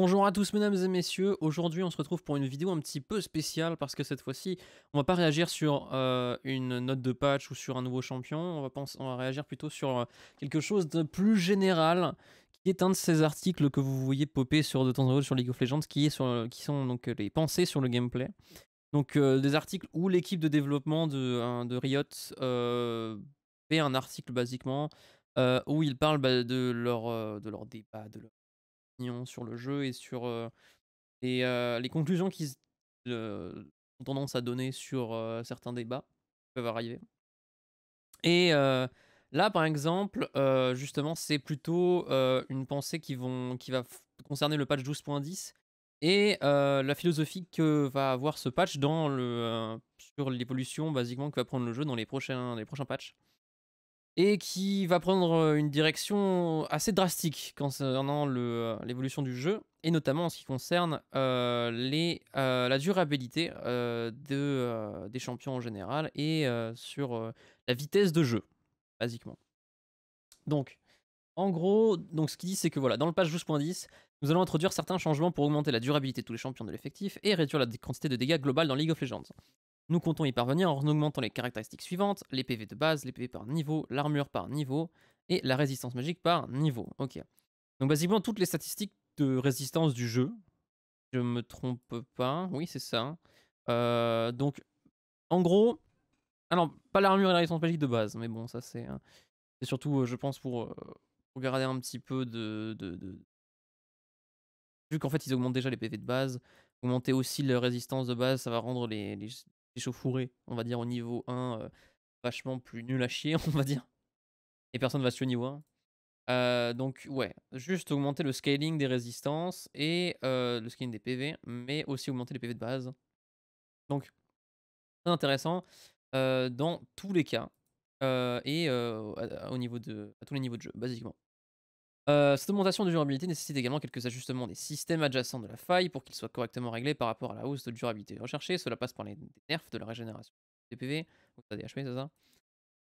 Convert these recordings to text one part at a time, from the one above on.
Bonjour à tous mesdames et messieurs, aujourd'hui on se retrouve pour une vidéo un petit peu spéciale parce que cette fois-ci on va pas réagir sur euh, une note de patch ou sur un nouveau champion, on va, réagir plutôt sur euh, quelque chose de plus général qui est un de ces articles que vous voyez popper sur de temps en temps sur League of Legends qui, est sur, qui sont euh, les pensées sur le gameplay. Donc des articles où l'équipe de développement de, hein, Riot fait un article basiquement où ils parlent bah, de, leur, de leur débat, de sur le jeu et sur les, les, conclusions qu'ils ont tendance à donner sur certains débats qui peuvent arriver. Et là, par exemple, justement, c'est plutôt une pensée qui, vont, qui va concerner le patch 12.10 et la philosophie que va avoir ce patch dans le, sur l'évolution basiquement que va prendre le jeu dans les prochains, les prochains patchs et qui va prendre euh, une direction assez drastique concernant euh, l'évolution du jeu, et notamment en ce qui concerne euh, les, la durabilité de, des champions en général et sur la vitesse de jeu, basiquement. Donc, en gros, donc ce qu'il dit, c'est que voilà, dans le patch 12.10, nous allons introduire certains changements pour augmenter la durabilité de tous les champions de l'effectif et réduire la quantité de dégâts globale dans League of Legends. Nous comptons y parvenir en augmentant les caractéristiques suivantes, les PV de base, les PV par niveau, l'armure par niveau, et la résistance magique par niveau. Ok. Donc basiquement toutes les statistiques de résistance du jeu. Je me trompe pas. Oui, c'est ça. Euh, donc, en gros... Alors, pas l'armure et la résistance magique de base, mais bon, ça c'est... Hein, c'est surtout, euh, je pense, pour, regarder euh, garder un petit peu de... Vu qu'en fait, ils augmentent déjà les PV de base, augmenter aussi la résistance de base, ça va rendre les, chauffouré on va dire, au niveau 1, euh, vachement plus nul à chier, on va dire. Et personne va se au niveau 1. Euh, donc ouais, juste augmenter le scaling des résistances et euh, le scaling des PV, mais aussi augmenter les PV de base. Donc, très intéressant dans tous les cas et au niveau de, à tous les niveaux de jeu, basiquement. Euh, cette augmentation de durabilité nécessite également quelques ajustements des systèmes adjacents de la faille pour qu'ils soient correctement réglés par rapport à la hausse de durabilité recherchée. Cela passe par les nerfs de la régénération des PV, des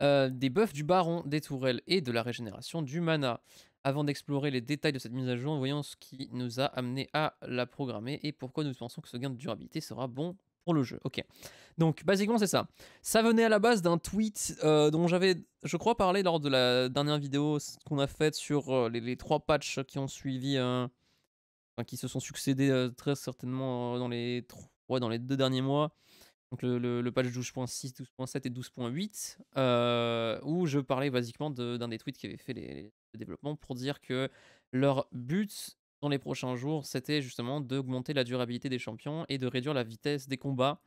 euh, des buffs du baron, des tourelles et de la régénération du mana. Avant d'explorer les détails de cette mise à jour, voyons ce qui nous a amené à la programmer et pourquoi nous pensons que ce gain de durabilité sera bon le jeu. Ok. Donc, basiquement, c'est ça. Ça venait à la base d'un tweet euh, dont j'avais, je crois, parlé lors de la dernière vidéo qu'on a faite sur euh, les, trois patchs qui ont suivi, euh, qui se sont succédés très certainement dans, les trois, dans les deux derniers mois. Donc, le, patch 12.6, 12.7 et 12.8, où je parlais basiquement d'un des tweets qui avait fait les, les développements pour dire que leur but dans les prochains jours, c'était justement d'augmenter la durabilité des champions et de réduire la vitesse des combats.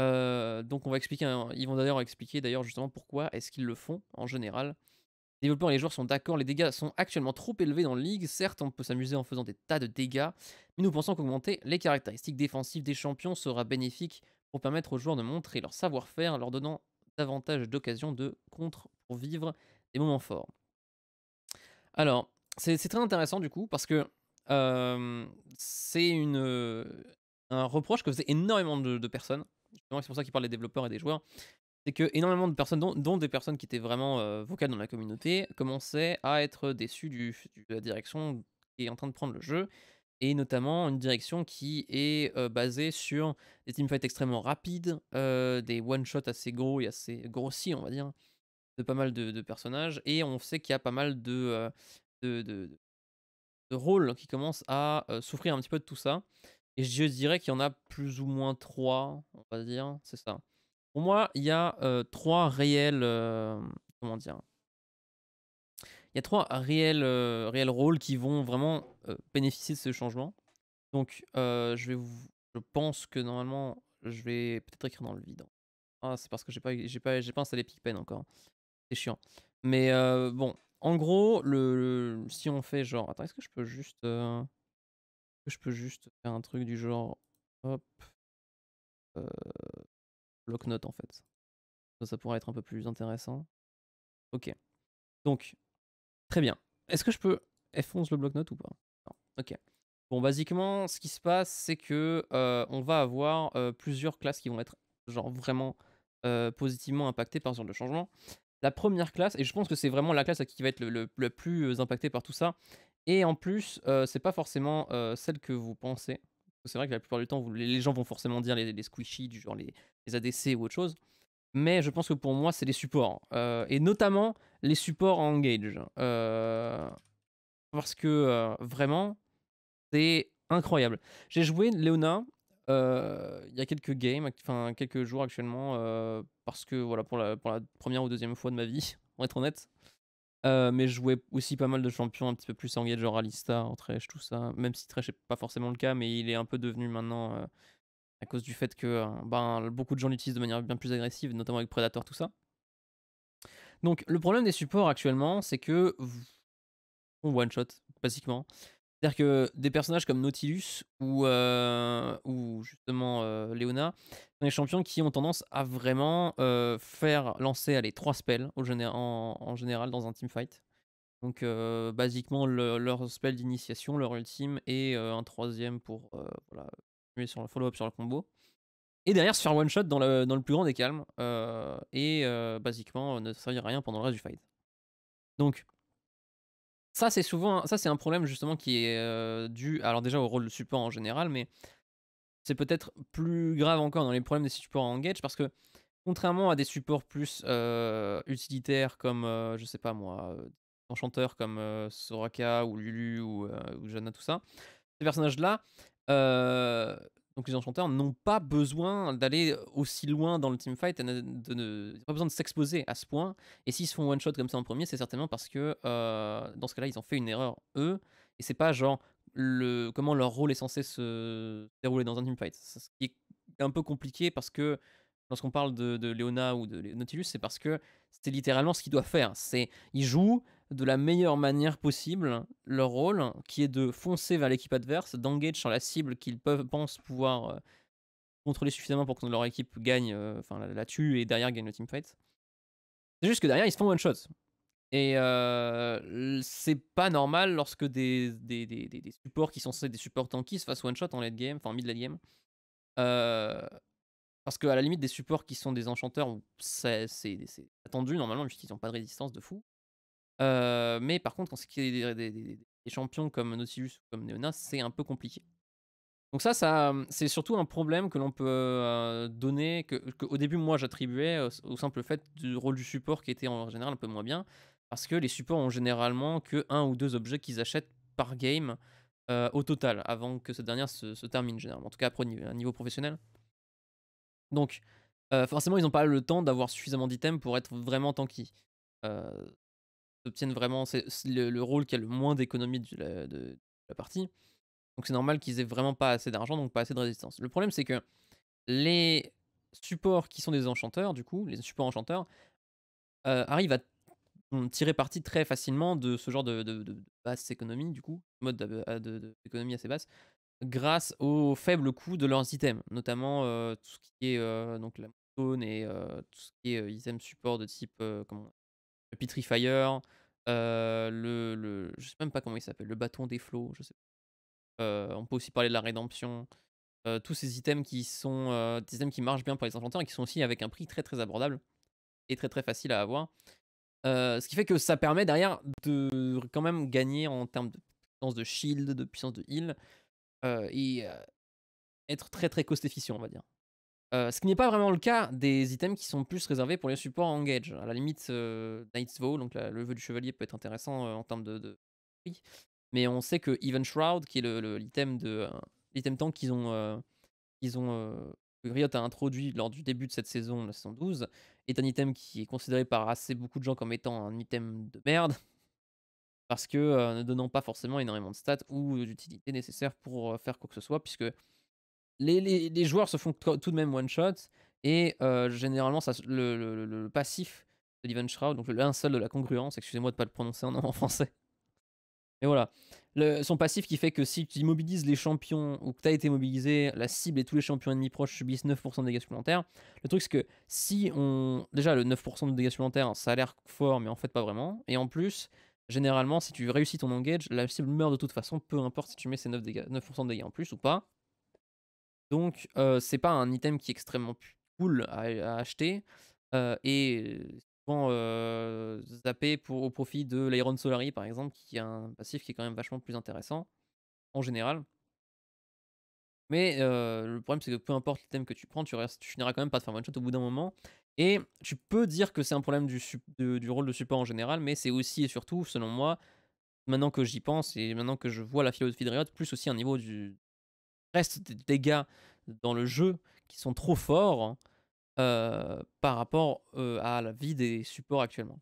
Euh, donc on va expliquer, ils vont d'ailleurs expliquer d'ailleurs justement pourquoi est-ce qu'ils le font en général. Les développeurs et les joueurs sont d'accord, les dégâts sont actuellement trop élevés dans le ligue. Certes, on peut s'amuser en faisant des tas de dégâts, mais nous pensons qu'augmenter les caractéristiques défensives des champions sera bénéfique pour permettre aux joueurs de montrer leur savoir-faire, leur donnant davantage d'occasions de contre pour vivre des moments forts. Alors, c'est très intéressant du coup, parce que c'est une, un reproche que faisaient énormément de, personnes. C'est pour ça qu'il parle des développeurs et des joueurs. C'est que énormément de personnes, dont, des personnes qui étaient vraiment vocales dans la communauté, commençaient à être déçues du, de la direction qui est en train de prendre le jeu. Et notamment une direction qui est basée sur des teamfights extrêmement rapides, des one-shots assez gros et assez grossis, on va dire, de pas mal de, personnages. Et on sait qu'il y a pas mal de, de, de rôles qui commencent à souffrir un petit peu de tout ça. Et je dirais qu'il y en a plus ou moins trois, on va dire, c'est ça. Pour moi, il y a trois réels, comment dire, il y a trois réels, réels rôles qui vont vraiment bénéficier de ce changement. Donc, je vais, vous... je pense que normalement, je vais peut-être écrire dans le vide. Hein. Ah, c'est parce que j'ai pas, j'ai pas, j'ai pas installé pen encore. C'est chiant. Mais bon, en gros, le, si on fait genre. Attends, est-ce que je peux juste. Est-ce euh, que je peux juste faire un truc du genre. Hop. Euh, bloc note en fait. Ça, ça, pourrait être un peu plus intéressant. Ok. Donc, très bien. Est-ce que je peux F11 le bloc note ou pas Non. Ok. Bon, basiquement, ce qui se passe, c'est que euh, on va avoir plusieurs classes qui vont être genre vraiment positivement impactées par ce genre de changement la première classe, et je pense que c'est vraiment la classe qui va être le, plus euh, impactée par tout ça. Et en plus, euh, c'est pas forcément euh, celle que vous pensez. C'est vrai que la plupart du temps, les gens vont forcément dire les, squishies, du genre les, ADC ou autre chose. Mais je pense que pour moi, c'est les supports. et notamment les supports en engage. parce que vraiment, c'est incroyable. J'ai joué Leona il y a quelques games, enfin quelques jours actuellement, parce que voilà, pour la, pour la première ou deuxième fois de ma vie, pour être honnête, mais je jouais aussi pas mal de champions un petit peu plus engagés, genre Alistar, Trèche, tout ça. Même si Trèche n'est pas forcément le cas, mais il est un peu devenu maintenant, à cause du fait que ben, beaucoup de gens l'utilisent de manière bien plus agressive, notamment avec Predator, tout ça. Donc le problème des supports actuellement, c'est que on one-shot, basiquement. C'est-à-dire que des personnages comme Nautilus ou, euh, justement euh, Léona sont des champions qui ont tendance à vraiment euh, faire lancer les trois spells en, général dans un teamfight. Donc basiquement leur spell d'initiation, leur ultime et un troisième pour voilà, sur le follow-up sur le combo. Et derrière se faire one shot dans le, dans le plus grand des calmes et basiquement ne servir à rien pendant le reste du fight. Donc ça, c'est souvent, ça, c'est un problème justement qui est euh, dû, alors déjà au rôle de support en général, mais c'est peut-être plus grave encore dans les problèmes des supports en engage parce que contrairement à des supports plus euh, utilitaires comme, euh, je sais pas moi, enchanteur comme Soraka ou Lulu ou, ou Jana, tout ça, ces personnages-là, donc les enchanteurs n'ont pas besoin d'aller aussi loin dans le teamfight, ils n'ont pas besoin de s'exposer à ce point. Et s'ils se font one shot comme ça en premier, c'est certainement parce que euh, dans ce cas-là, ils ont fait une erreur eux. Et c'est pas genre le, comment leur rôle est censé se dérouler dans un teamfight. Ce qui est un peu compliqué parce que lorsqu'on parle de, de Leona ou de Nautilus, c'est parce que c'est littéralement ce qu'ils doivent faire. C'est ils jouent, de la meilleure manière possible leur rôle, qui est de foncer vers l'équipe adverse, d'engage sur la cible qu'ils peuvent, pensent pouvoir euh, contrôler suffisamment pour que leur équipe gagne, euh, enfin la, tue et derrière gagne le teamfight. C'est juste que derrière ils se font one shot. Et euh, c'est pas normal lorsque des, des, des, des, supports qui sont censés des supports tanky se fassent one shot en late game, enfin mid late game. Euh, parce qu'à la limite, des supports qui sont des enchanteurs, c'est attendu normalement, puisqu'ils n'ont pas de résistance de fou. Euh, mais par contre, quand c'est des, des, des, champions comme Nautilus ou comme Neona, c'est un peu compliqué. Donc ça, ça mmh, c'est surtout un problème que l'on peut euh, donner, que, au début moi j'attribuais au, simple fait du rôle du support qui était en général un peu moins bien, parce que les supports ont généralement que un ou deux objets qu'ils achètent par game au total, avant que cette dernière se, termine généralement, en tout cas à niveau, niveau professionnel. Donc forcément ils n'ont pas le temps d'avoir suffisamment d'items pour être vraiment tanky obtiennent vraiment le, rôle qui a le moins d'économie de la, partie. Donc c'est normal qu'ils aient vraiment pas assez d'argent, donc pas assez de résistance. Le problème c'est que les supports qui sont des enchanteurs, du coup, les supports enchanteurs, euh, arrivent à tirer parti très facilement de ce genre de, basse économie, du coup, mode euh, d'économie assez basse, grâce au faible coût de leurs items, notamment euh, tout ce qui est donc la zone et tout ce qui est item support de type comment le Petrifier, euh, le, Je sais même pas comment il s'appelle, le bâton des flots, je sais pas. Euh, on peut aussi parler de la rédemption. Euh, tous ces items qui sont des items qui marchent bien pour les enchanteurs et qui sont aussi avec un prix très très abordable et très très facile à avoir. ce qui fait que ça permet derrière de quand même gagner en termes de puissance de shield, de puissance de heal et être très très cost efficient, on va dire ce qui n'est pas vraiment le cas des items qui sont plus réservés pour les supports engage. À la limite, Night's Knight's Vow, donc le vœu du chevalier, peut être intéressant en termes de, prix. Mais on sait que Even Shroud, qui est l'item le, de tank qu'ils ont, ils ont que Riot a introduit lors du début de cette saison, la saison 12, est un item qui est considéré par assez beaucoup de gens comme étant un item de merde. Parce que ne donnant pas forcément énormément de stats ou d'utilité nécessaire pour faire quoi que ce soit, puisque les, joueurs se font tout de même one shot et euh, généralement ça, le, passif de l'Event Shroud, donc le de la congruence, excusez-moi de ne pas le prononcer en, français. Et voilà, le, son passif qui fait que si tu immobilises les champions ou que tu as été mobilisé, la cible et tous les champions ennemis proches subissent 9% de dégâts supplémentaires. Le truc c'est que si on... Déjà le 9% de dégâts supplémentaires, ça a l'air fort mais en fait pas vraiment. Et en plus, généralement si tu réussis ton engage, la cible meurt de toute façon, peu importe si tu mets ces 9%, 9 de dégâts en plus ou pas. Donc, euh, c'est pas un item qui est extrêmement cool à, acheter et souvent euh, zappé pour, au profit de l'Iron Solari par exemple, qui est un passif qui est quand même vachement plus intéressant en général. Mais le problème, c'est que peu importe l'item que tu prends, tu, restes, finiras quand même pas de faire one shot au bout d'un moment. Et tu peux dire que c'est un problème du, du rôle de support en général, mais c'est aussi et surtout, selon moi, maintenant que j'y pense et maintenant que je vois la philosophie de Riot, plus aussi un niveau du, reste des dégâts dans le jeu qui sont trop forts hein, euh, par rapport euh, à la vie des supports actuellement.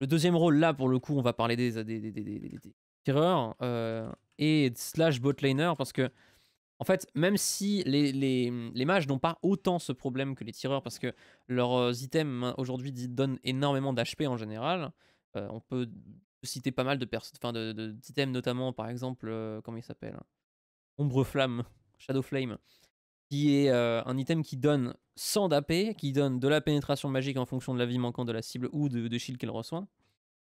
Le deuxième rôle, là, pour le coup, on va parler des, tireurs euh, et slash botlaner, parce que, en fait, même si les, mages n'ont pas autant ce problème que les tireurs, parce que leurs items aujourd'hui donnent énormément d'HP en général, on peut citer pas mal de d'items, de, de, notamment, par exemple, comment il s'appelle hein, Ombre Flamme, Shadow Flame, qui est euh, un item qui donne 100 d'AP, qui donne de la pénétration magique en fonction de la vie manquante de la cible ou de, de shield qu'elle reçoit,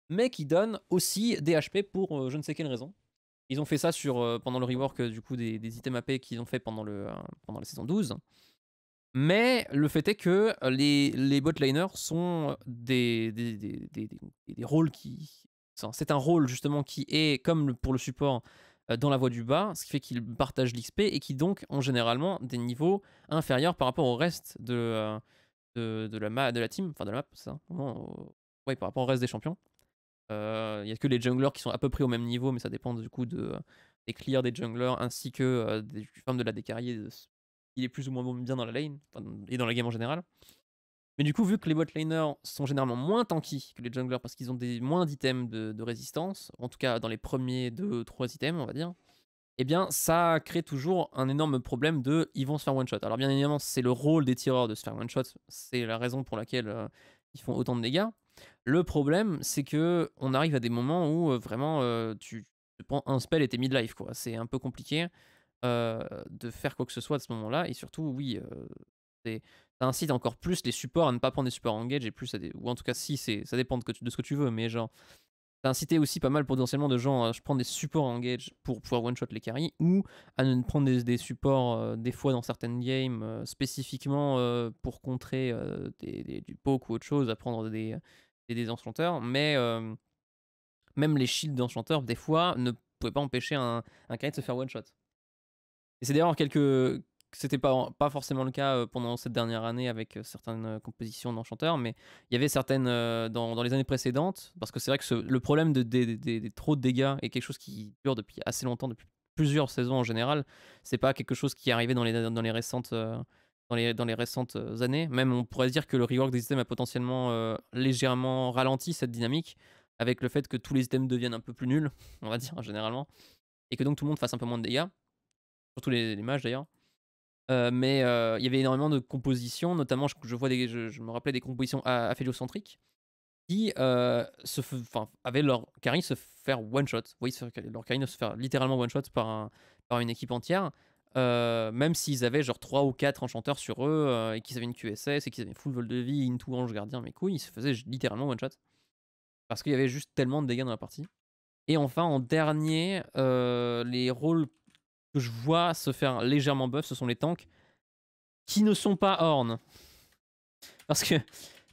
mais qui donne aussi des HP pour euh, je ne sais quelle raison. Ils ont fait ça sur, euh, pendant le rework du coup des, items AP qu'ils ont fait pendant, le, pendant la saison 12. Mais le fait est que les, les sont des, des, des rôles qui. C'est un rôle justement qui est, comme pour le support, euh, dans la voie du bas, ce qui fait qu'ils partagent l'XP et qui donc ont généralement des niveaux inférieurs par rapport au reste de, euh, de, la, de la team, enfin de la map, ça, euh, ouais, par rapport au reste des champions. Il y n'y a que les junglers qui sont à peu près au même niveau, mais ça dépend du coup de, des clears des junglers ainsi que des, du de la décarrier. Il est plus ou moins bien dans la lane et dans la game en général. Mais du coup, vu que les botlaners sont généralement moins tanky que les junglers parce qu'ils ont des moins d'items de, de, résistance, en tout cas dans les premiers 2-3 items, on va dire, eh bien ça crée toujours un énorme problème de ils vont se faire one shot. Alors bien évidemment, c'est le rôle des tireurs de se faire one shot, c'est la raison pour laquelle euh, ils font autant de dégâts. Le problème, c'est que on arrive à des moments où euh, vraiment euh, tu, prends un spell et t'es mid-life quoi. C'est un peu compliqué de faire quoi que ce soit à ce moment-là et surtout oui, c'est ça incite encore plus les supports à ne pas prendre des supports engage et plus ou en tout cas si c'est ça dépend de, ce que tu veux mais genre ça incitait aussi pas mal potentiellement de gens à prendre des supports engage pour pouvoir one shot les carry ou à ne prendre des, supports euh, des fois dans certaines games euh, spécifiquement euh, pour contrer du poke ou autre chose à prendre des des, enchanteurs mais même les shields d'enchanteurs des fois ne pouvaient pas empêcher un, un carry de se faire one shot et c'est d'ailleurs quelques, c'était pas, pas forcément le cas euh, pendant cette dernière année avec euh, certaines euh, compositions d'enchanteurs, mais il y avait certaines dans, dans, les années précédentes, parce que c'est vrai que le problème de, des trop de dégâts est quelque chose qui dure depuis assez longtemps, depuis plusieurs saisons en général. C'est pas quelque chose qui est arrivé dans les, dans les récentes. Dans les, dans les, récentes années. Même on pourrait dire que le rework des items a potentiellement légèrement ralenti cette dynamique, avec le fait que tous les items deviennent un peu plus nuls, on va dire, généralement, et que donc tout le monde fasse un peu moins de dégâts, surtout les, les mages d'ailleurs. Euh, mais euh, il y avait énormément de compositions, notamment je, vois je, me rappelais des compositions aphéliocentriques, qui euh, se enfin avaient leur carry se faire one shot. Vous voyez, leur carry se faire littéralement one shot par, par une équipe entière, même s'ils avaient genre 3 ou 4 enchanteurs sur eux et qu'ils avaient une QSS et qu'ils avaient full vol de vie, into ange gardien, mais couilles, ils se faisaient littéralement one shot parce qu'il y avait juste tellement de dégâts dans la partie. Et enfin, en dernier, les rôles que je vois se faire légèrement buff, ce sont les tanks qui ne sont pas Horn. Parce que,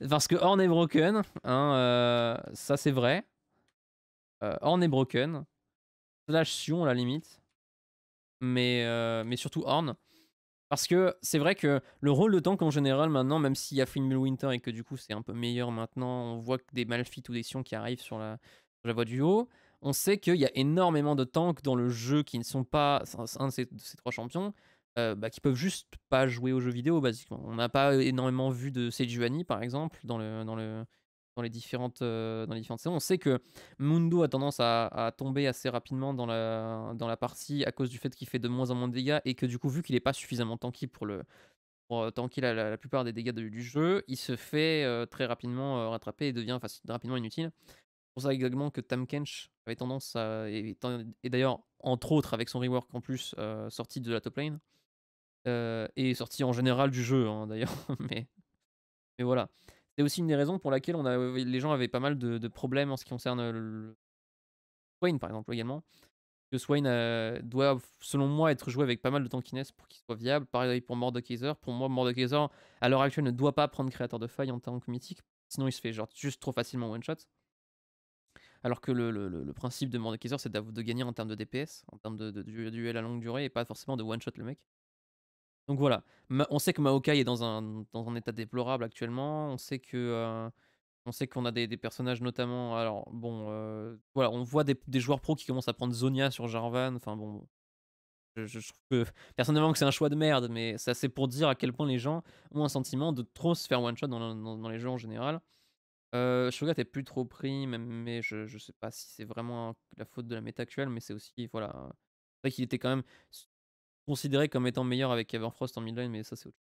parce que Horn est broken, hein, euh, ça c'est vrai. Euh, Horn est broken. Slash Sion à la limite. Mais, euh, mais surtout Horn. Parce que c'est vrai que le rôle de tank en général maintenant, même s'il y a Finn Winter et que du coup c'est un peu meilleur maintenant, on voit que des Malphite ou des Sions qui arrivent sur la, sur la voie du haut on sait qu'il y a énormément de tanks dans le jeu qui ne sont pas un de ces, trois champions, euh, bah, qui peuvent juste pas jouer au jeu vidéo, basiquement. On n'a pas énormément vu de Sejuani, par exemple, dans, le, dans, le, dans, les, différentes, euh, dans les différentes saisons. On sait que Mundo a tendance à, tomber assez rapidement dans la, dans la partie à cause du fait qu'il fait de moins en moins de dégâts et que du coup, vu qu'il n'est pas suffisamment tanky pour le, euh, tanker la, la, plupart des dégâts du jeu, il se fait très rapidement rattraper et devient rapidement inutile pour ça exactement que Tam Kench avait tendance à. Et, d'ailleurs, entre autres, avec son rework en plus, euh, sorti de la top lane, et sorti en général du jeu, hein, d'ailleurs. mais, mais voilà. C'est aussi une des raisons pour laquelle on a, les gens avaient pas mal de, problèmes en ce qui concerne le... Swain, par exemple, également. Que Swain doit, selon moi, être joué avec pas mal de tankiness pour qu'il soit viable. Pareil pour Mordekaiser. Pour moi, Mordekaiser, à l'heure actuelle, ne doit pas prendre créateur de faille en tant que mythique. Sinon, il se fait genre juste trop facilement one-shot. Alors que le, principe de Mordekaiser, c'est de gagner en termes de DPS, en termes de, duel à longue durée, et pas forcément de one-shot le mec. Donc voilà. on sait que Maokai est dans un, état déplorable actuellement. On sait euh, qu'on a des, personnages notamment. Alors bon, euh, voilà, on voit des, joueurs pros qui commencent à prendre Zonia sur Jarvan. Enfin bon, je, trouve personnellement que c'est un choix de merde, mais ça c'est pour dire à quel point les gens ont un sentiment de trop se faire one shot dans les jeux en général. Euh, Shogat est plus trop pris, même mais je je sais pas si c'est vraiment la faute de la méta actuelle, mais c'est aussi voilà, c'est vrai qu'il était quand même considéré comme étant meilleur avec Everfrost en midlane, mais ça c'est autre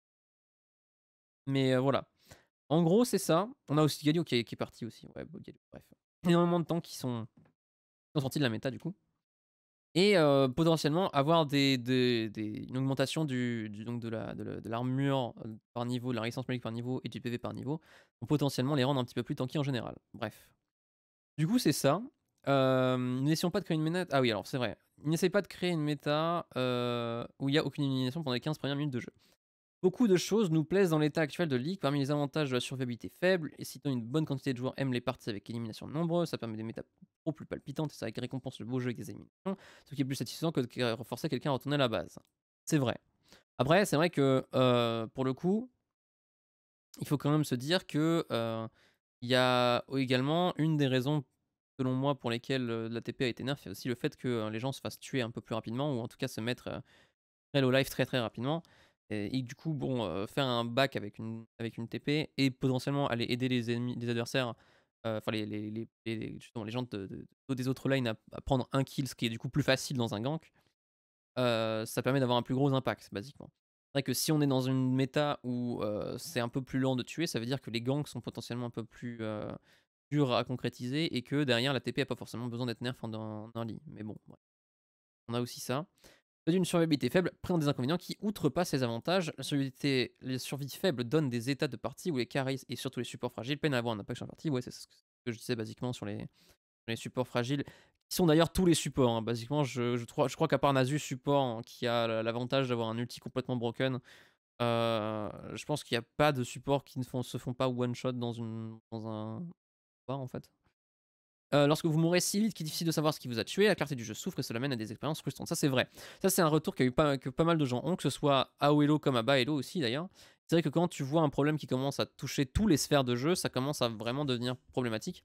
mais voilà. En gros, c'est ça. On a aussi Galio qui est qui est parti aussi, ouais, Galio, bref. Énormément de temps qui sont qui sont sortis de la méta du coup et potentiellement avoir des, des, des, une augmentation du, donc de l'armure la, de la, par niveau, de la résistance magique par niveau et du PV par niveau, pour potentiellement les rendre un petit peu plus tanky en général. Bref. Du coup, c'est ça. n'essayons pas de créer une méta. Ah oui, alors c'est vrai. N'essayez pas de créer une méta où il n'y a aucune élimination pendant les 15 premières minutes de jeu. Beaucoup de choses nous plaisent dans l'état actuel de League parmi les avantages de la survivabilité faible, et si une bonne quantité de joueurs aiment les parties avec élimination nombreuse, ça permet des méta trop plus palpitante et ça récompense le beau jeu avec des animations, ce qui est plus satisfaisant que de renforcer quelqu'un à retourner à la base. C'est vrai. Après, c'est vrai que euh, pour le coup, il faut quand même se dire que euh, il y a également une des raisons, selon moi, pour lesquelles euh, la TP a été nerf, c'est aussi le fait que les gens se fassent tuer un peu plus rapidement ou en tout cas se mettre très low life très très rapidement. Et, du coup, bon, faire un bac avec une, avec une TP et potentiellement aller aider les ennemis, les adversaires euh, enfin les, les, les, justement, les gens des autres lanes à, prendre un kill, ce qui est du coup plus facile dans un gank, euh, ça permet d'avoir un plus gros impact, basiquement. C'est vrai que si on est dans une méta où euh, c'est un peu plus lent de tuer, ça veut dire que les ganks sont potentiellement un peu plus durs à concrétiser et que derrière la TP n'a pas forcément besoin d'être nerf en, un lit Mais bon, on a aussi ça d'une survivabilité faible présente des inconvénients qui outrepassent ses avantages. La survivabilité, les donne faibles des états de partie où les carries et surtout les supports fragiles peinent à avoir un impact sur la partie. Ouais, c'est ce que je disais basiquement sur les, supports fragiles, qui sont d'ailleurs tous les supports. Hein. Basiquement, je, crois, je crois qu'à part Nazus support hein, qui a l'avantage d'avoir un ulti complètement broken, euh, je pense qu'il n'y a pas de support qui ne font, se font pas one shot dans, une, dans un en fait. Euh, lorsque vous mourrez si vite qu'il est difficile de savoir ce qui vous a tué, la clarté du jeu souffre et cela mène à des expériences frustrantes. Ça, c'est vrai. Ça, c'est un retour eu pas, que pas mal de gens ont, que ce soit à Oelo comme à Baelo aussi d'ailleurs. C'est vrai que quand tu vois un problème qui commence à toucher tous les sphères de jeu, ça commence à vraiment devenir problématique.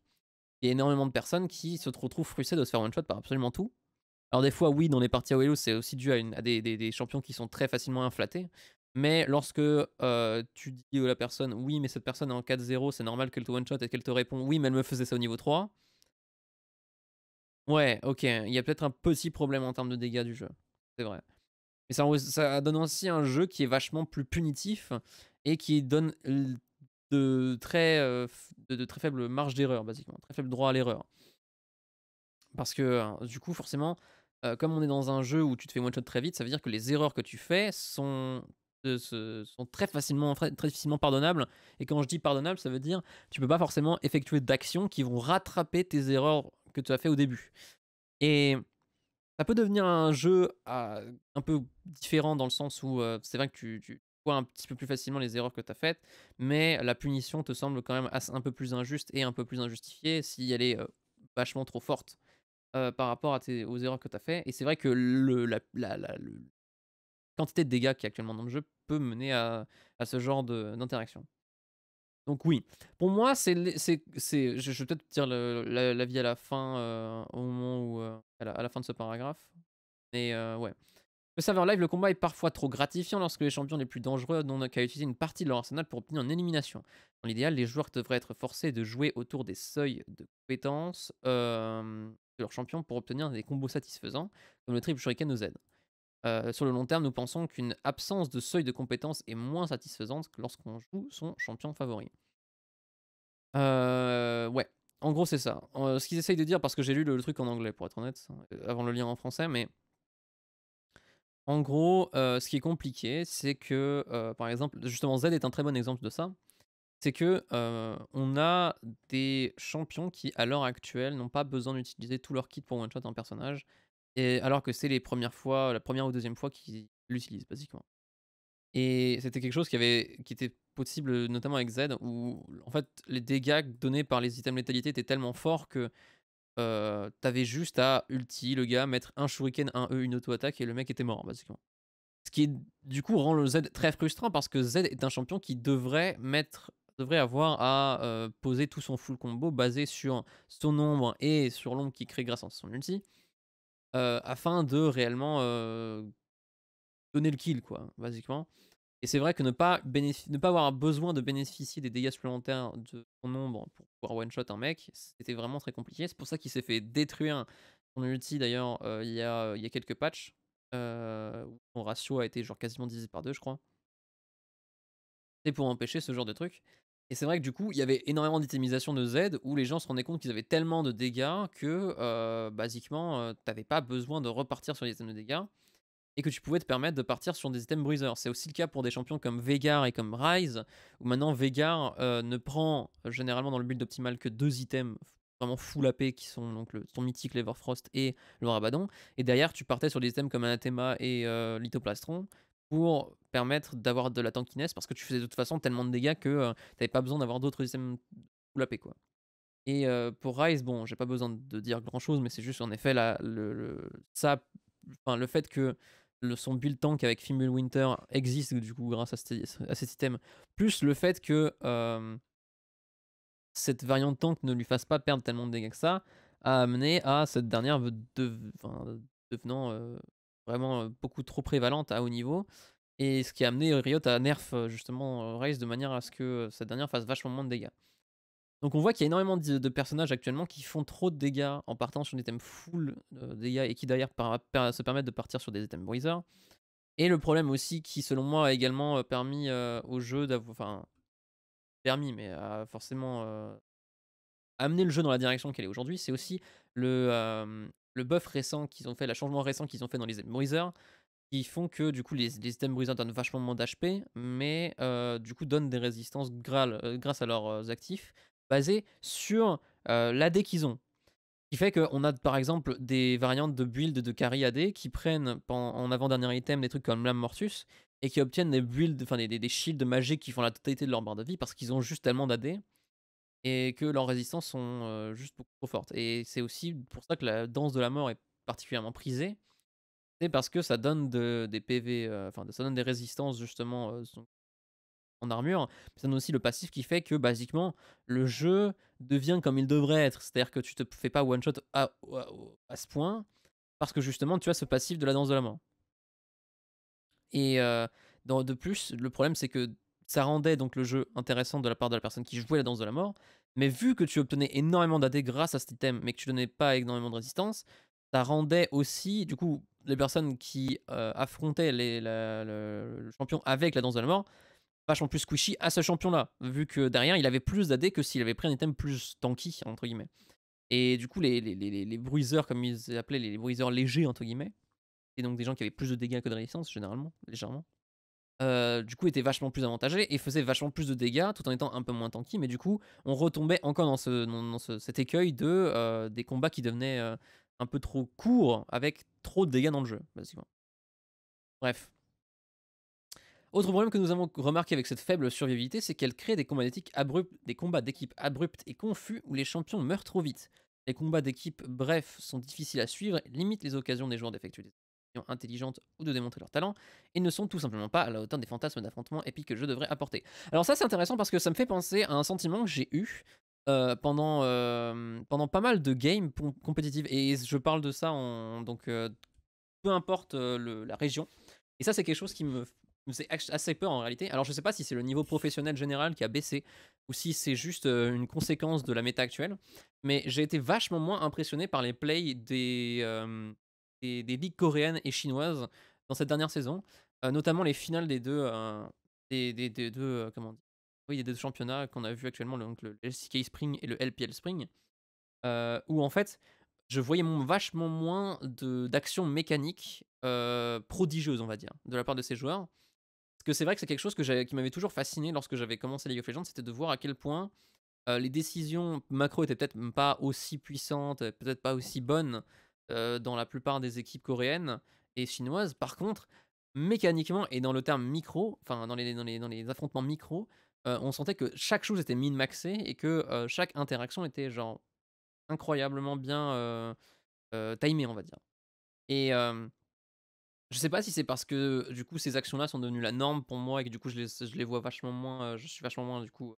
Il y a énormément de personnes qui se retrouvent frustrées de se faire one-shot par absolument tout. Alors, des fois, oui, dans les parties à Oelo, c'est aussi dû à, des, champions qui sont très facilement inflatés. Mais lorsque euh, tu dis à la personne, oui, mais cette personne est en 4-0, c'est normal qu'elle te one-shot et qu'elle te répond, oui, mais elle me faisait ça au niveau 3 Ouais, ok. Il y a peut-être un petit problème en termes de dégâts du jeu. C'est vrai. Mais ça, donne aussi un jeu qui est vachement plus punitif et qui donne de très, euh, de, faibles marges d'erreur, basiquement. Très faible droit à l'erreur. Parce que, hein, du coup, forcément, euh, comme on est dans un jeu où tu te fais one-shot très vite, ça veut dire que les erreurs que tu fais sont, euh, très, facilement, très, difficilement pardonnables. Et quand je dis pardonnable, ça veut dire que tu peux pas forcément effectuer d'actions qui vont rattraper tes erreurs que tu as fait au début. Et ça peut devenir un jeu ah, un peu différent dans le sens où c'est vrai que tu, vois un petit peu plus facilement les erreurs que tu as faites, mais la punition te semble quand même un peu plus injuste et un peu plus injustifiée si elle est vachement trop forte par rapport aux erreurs que tu as faites. Et c'est vrai que le, la, quantité de dégâts qui est actuellement dans le jeu peut mener à ce genre d'interaction. Donc oui, pour moi, c'est, c'est, c'est, je, vais peut-être dire l'avis à la fin, euh, au moment où, euh, à, la, fin de ce paragraphe. Mais euh, ouais. Le serveur live, le combat est parfois trop gratifiant lorsque les champions les plus dangereux n'ont qu'à utiliser une partie de leur arsenal pour obtenir une élimination. Dans l'idéal, les joueurs devraient être forcés de jouer autour des seuils de compétences de leurs champions pour obtenir des combos satisfaisants, comme le triple shuriken nous Z. Euh, sur le long terme, nous pensons qu'une absence de seuil de compétence est moins satisfaisante que lorsqu'on joue son champion favori. Euh, ouais, en gros c'est ça. Euh, ce qu'ils essayent de dire, parce que j'ai lu le, truc en anglais pour être honnête, hein, avant le lien en français, mais en gros, ce qui est compliqué, c'est que, par exemple, justement Z est un très bon exemple de ça, c'est que on a des champions qui, à l'heure actuelle, n'ont pas besoin d'utiliser tout leur kit pour one-shot un personnage, et alors que c'est les premières fois, la première ou deuxième fois qu'ils l'utilisent, basiquement. Et c'était quelque chose qui, avait, qui était possible, notamment avec Z, où en fait les dégâts donnés par les items létalité étaient tellement forts que euh, t'avais juste à ulti le gars, mettre un shuriken, un E, une auto-attaque, et le mec était mort, basiquement. Ce qui, du coup, rend le Z très frustrant parce que Z est un champion qui devrait mettre devrait avoir à poser tout son full combo basé sur son ombre et sur l'ombre qu'il crée grâce à son ulti. Euh, afin de réellement euh, donner le kill, quoi, basiquement. Et c'est vrai que ne pas, ne pas avoir besoin de bénéficier des dégâts supplémentaires de son nombre pour pouvoir one-shot un mec, c'était vraiment très compliqué. C'est pour ça qu'il s'est fait détruire son ulti d'ailleurs euh, il y, a, quelques patchs, où son ratio a été genre quasiment divisé par deux, je crois. C'est pour empêcher ce genre de truc. Et c'est vrai que du coup, il y avait énormément d'itemisation de Z où les gens se rendaient compte qu'ils avaient tellement de dégâts que, euh, basiquement, euh, tu n'avais pas besoin de repartir sur les items de dégâts et que tu pouvais te permettre de partir sur des items briseurs. C'est aussi le cas pour des champions comme Vegar et comme Rise, où maintenant Vegar euh, ne prend généralement dans le build optimal que deux items vraiment full AP qui sont donc le, son mythique Leverfrost et le Rabadon. Et derrière, tu partais sur des items comme Anathema et Lithoplastron pour permettre d'avoir de la tankiness parce que tu faisais de toute façon tellement de dégâts que euh, tu n'avais pas besoin d'avoir d'autres systèmes paix quoi. Et euh, pour Rise, bon, j'ai pas besoin de dire grand chose, mais c'est juste en effet le, ça, enfin, le fait que le, son build tank avec Fimble Winter existe du coup grâce à, à ces systèmes, plus le fait que euh, cette variante tank ne lui fasse pas perdre tellement de dégâts que ça, a amené à cette dernière de, devenant vraiment beaucoup trop prévalente à haut niveau. Et ce qui a amené Riot à nerf justement Raze de manière à ce que cette dernière fasse vachement moins de dégâts. Donc on voit qu'il y a énormément de, personnages actuellement qui font trop de dégâts en partant sur des thèmes full de dégâts et qui d'ailleurs se permettent de partir sur des thèmes Breezer. Et le problème aussi qui selon moi a également permis au jeu d'avoir... Enfin, permis, mais a forcément amené le jeu dans la direction qu'elle est aujourd'hui, c'est aussi le, le buff récent qu'ils ont fait, le changement récent qu'ils ont fait dans les Bruisers, qui font que du coup les, les items donnent vachement moins d'HP, mais euh, du coup donnent des résistances euh, grâce à leurs euh, actifs, basés sur euh, l'AD qu'ils ont. Ce qui fait qu'on a par exemple des variantes de build de carry AD qui prennent en avant-dernier item des trucs comme l'amortus et qui obtiennent des builds, enfin des, des, shields magiques qui font la totalité de leur barre de vie parce qu'ils ont juste tellement d'AD et que leurs résistances sont juste beaucoup trop fortes. Et c'est aussi pour ça que la danse de la mort est particulièrement prisée, c'est parce que ça donne de, des PV, enfin ça donne des résistances justement en armure, ça donne aussi le passif qui fait que basiquement le jeu devient comme il devrait être, c'est-à-dire que tu te fais pas one shot à, à, ce point parce que justement tu as ce passif de la danse de la mort. Et dans, de plus, le problème c'est que ça rendait donc le jeu intéressant de la part de la personne qui jouait la danse de la mort, mais vu que tu obtenais énormément d'AD grâce à cet item, mais que tu donnais pas énormément de résistance, ça rendait aussi, du coup, les personnes qui euh, affrontaient les, le, champion avec la danse de la mort, vachement plus squishy à ce champion-là, vu que derrière, il avait plus d'AD que s'il avait pris un item plus tanky, entre guillemets. Et du coup, les, les, bruiseurs, comme ils appelaient les bruiseurs légers, entre guillemets, et donc des gens qui avaient plus de dégâts que de résistance, généralement, légèrement, euh, du coup était vachement plus avantagé et faisait vachement plus de dégâts tout en étant un peu moins tanky mais du coup on retombait encore dans, ce, cet écueil de euh, des combats qui devenaient euh, un peu trop courts avec trop de dégâts dans le jeu bref autre problème que nous avons remarqué avec cette faible survivabilité, c'est qu'elle crée des combats d'équipe abrupts, des combats d'équipe abrupts et confus où les champions meurent trop vite. Les combats d'équipe bref sont difficiles à suivre, et limitent les occasions des joueurs d'effectuer intelligentes ou de démontrer leur talent, et ne sont tout simplement pas à la hauteur des fantasmes d'affrontement épique que je devrais apporter. Alors ça c'est intéressant parce que ça me fait penser à un sentiment que j'ai eu euh, pendant, euh, pendant pas mal de games compétitives, et je parle de ça en... donc euh, peu importe la région, et ça c'est quelque chose qui me me assez peur en réalité. Alors je sais pas si c'est le niveau professionnel général qui a baissé ou si c'est juste une conséquence de la méta actuelle, mais j'ai été vachement moins impressionné par les plays des, des, ligues coréennes et chinoises dans cette dernière saison, euh, notamment les finales des deux, euh, des, deux euh, comment dit des deux championnats qu'on a vu actuellement, donc le LCK Spring et le LPL Spring, où en fait je voyais vachement moins d'actions mécaniques euh, prodigieuses, on va dire, de la part de ces joueurs. Parce que c'est vrai que c'est quelque chose que qui m'avait toujours fasciné lorsque j'avais commencé League of Legends, c'était de voir à quel point les décisions macro étaient peut-être pas aussi puissantes, peut-être pas aussi bonnes dans la plupart des équipes coréennes et chinoises. Par contre, mécaniquement et dans le terme micro, enfin dans les, dans les, dans les affrontements micro, on sentait que chaque chose était min-maxée et que chaque interaction était genre incroyablement bien timée, on va dire. Et je sais pas si c'est parce que du coup ces actions-là sont devenues la norme pour moi et que du coup je les, je les vois vachement moins, je suis vachement moins du coup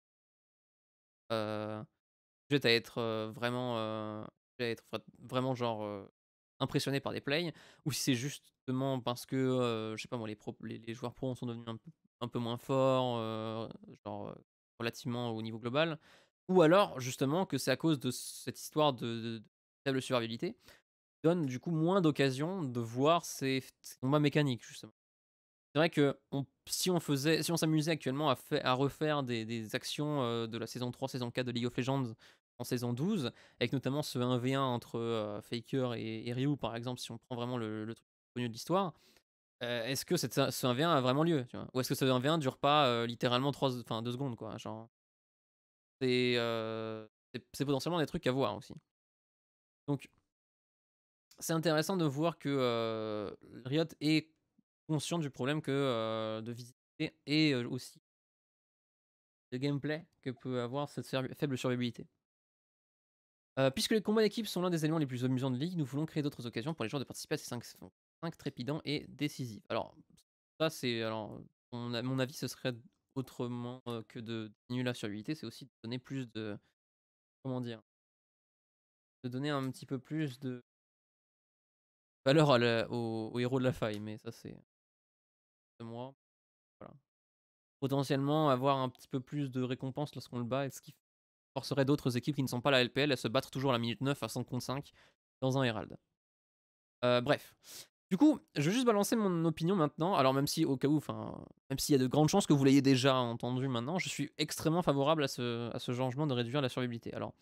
sujet à être vraiment à être vraiment genre impressionné par des plays, ou si c'est justement parce que, je sais pas moi, les, les, joueurs pro sont devenus un peu, moins forts, genre relativement au niveau global, ou alors justement que c'est à cause de cette histoire de, de, faible survivabilité donne du coup moins d'occasion de voir ces, combats mécaniques justement. C'est vrai que si on faisait, si on s'amusait actuellement à, refaire des, actions de la saison 3, saison 4 de League of Legends en saison 12, avec notamment ce 1v1 entre euh, Faker et, Ryu, par exemple, si on prend vraiment le, truc truc connu de l'histoire, euh, est-ce que cette, ce 1v1 a vraiment lieu Ou est-ce que ce 1v1 dure pas euh, littéralement 3, 2 secondes quoi, genre... c'est, c'est potentiellement des trucs à voir aussi. Donc, c'est intéressant de voir que Riot est conscient du problème que de visibilité et aussi de gameplay que peut avoir cette faible survivabilité. Euh, puisque les combats d'équipe sont l'un des éléments les plus amusants de ligue, nous voulons créer d'autres occasions pour les joueurs de participer à ces 5, 5 trépidants et décisifs. Alors, ça, c'est. Alors, mon avis, ce serait autrement euh, que de diminuer la survivabilité, c'est aussi de donner plus de. Comment dire De donner un petit peu plus de valeur au, héros de la faille, mais ça, c'est. De moi. Voilà. Potentiellement, avoir un petit peu plus de récompense lorsqu'on le bat, et ce qui forcerait d'autres équipes qui ne sont pas la LPL à se battre toujours à la minute 9 à 105 contre 5 dans un Herald. Euh, bref. Du coup, je vais juste balancer mon opinion maintenant. Alors même si au cas où, enfin, même s'il y a de grandes chances que vous l'ayez déjà entendu maintenant, je suis extrêmement favorable à ce, changement de réduire la survivabilité. Alors,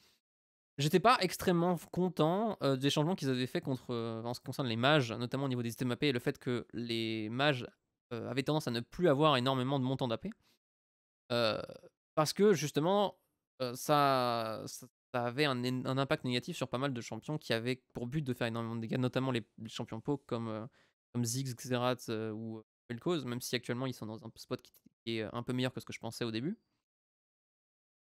j'étais pas extrêmement content euh, des changements qu'ils avaient fait contre, euh, en ce qui concerne les mages, notamment au niveau des items AP et le fait que les mages avaient tendance à ne plus avoir énormément de montants d'AP. parce que justement, ça, ça, avait un, impact négatif sur pas mal de champions qui avaient pour but de faire énormément de dégâts, notamment les, champions pot comme, comme Ziggs, Xerat ou Vel'Koz, même si actuellement ils sont dans un spot qui, est un peu meilleur que ce que je pensais au début.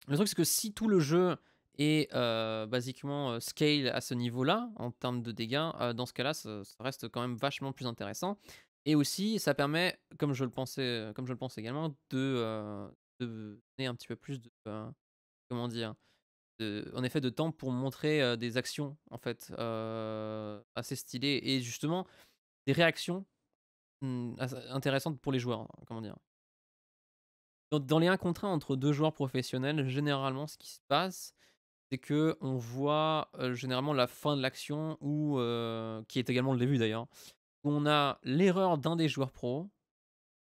Le truc, c'est que si tout le jeu est basiquement scale à ce niveau-là, en termes de dégâts, dans ce cas-là, ça, reste quand même vachement plus intéressant. Et aussi, ça permet, comme je le pensais, comme je le pense également, de, de donner un petit peu plus de, comment dire, en effet, de temps pour montrer des actions, en fait, assez stylées et justement des réactions mmh, intéressantes pour les joueurs, hein, comment dire. Dans, les 1 contre entre deux joueurs professionnels, généralement, ce qui se passe, c'est que on voit généralement la fin de l'action ou qui est également le début d'ailleurs. On a l'erreur d'un des joueurs pro,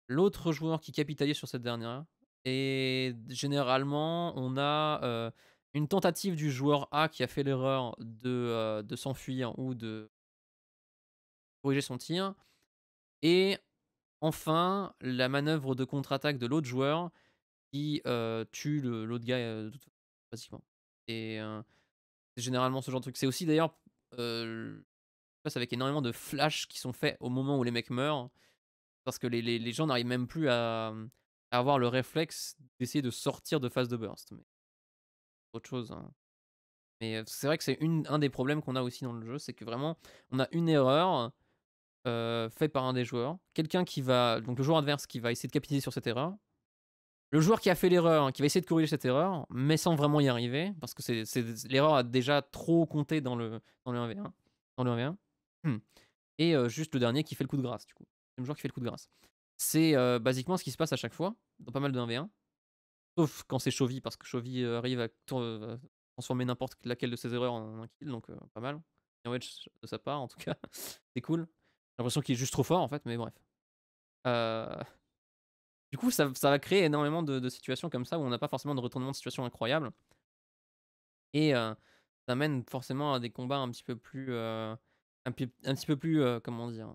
l'autre joueur qui capitalise sur cette dernière, et généralement, on a une tentative du joueur A qui a fait l'erreur de, de s'enfuir ou de corriger son tir. Et enfin, la manœuvre de contre-attaque de l'autre joueur qui tue l'autre gars de Et c'est généralement ce genre de truc. C'est aussi d'ailleurs. passe avec énormément de flashs qui sont faits au moment où les mecs meurent. Parce que les, les gens n'arrivent même plus à mmh, avoir le réflexe d'essayer de sortir de phase de burst. Mais autre chose. Hein. Mais c'est vrai que c'est un des problèmes qu'on a aussi dans le jeu, c'est que vraiment, on a une erreur faite par un des joueurs, quelqu'un qui va, donc le joueur adverse qui va essayer de capitaliser sur cette erreur, le joueur qui a fait l'erreur, qui va essayer de corriger cette erreur, mais sans vraiment y arriver, parce que l'erreur a déjà trop compté dans le, dans le 1v1. Dans le 1 Et juste le dernier qui fait le coup de grâce, du coup. Le joueur qui fait le coup de grâce. C'est basiquement ce qui se passe à chaque fois, dans pas mal de 1v1. Sauf quand c'est Chovy, parce que Chovy arrive à, transformer n'importe laquelle de ses erreurs en un kill, donc pas mal. en wedge de sa part, en tout cas. c'est cool. J'ai l'impression qu'il est juste trop fort, en fait, mais bref. Du coup, ça, ça, va créer énormément de, situations comme ça où on n'a pas forcément de retournement de situation incroyable. Et ça mène forcément à des combats un petit peu plus. un, petit peu plus. comment dire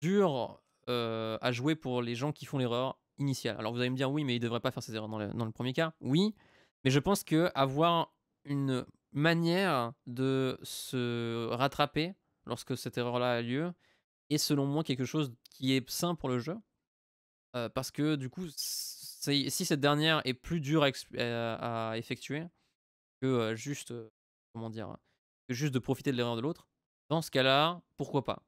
Durs euh, à jouer pour les gens qui font l'erreur initiale. Alors vous allez me dire oui, mais ils ne devraient pas faire ces erreurs dans le, premier cas. Oui, mais je pense que avoir une manière de se rattraper lorsque cette erreur-là a lieu est selon moi quelque chose qui est sain pour le jeu. Euh, parce que du coup, si cette dernière est plus dure à, effectuer que euh, juste, comment dire, que juste de profiter de l'erreur de l'autre, dans ce cas-là, pourquoi pas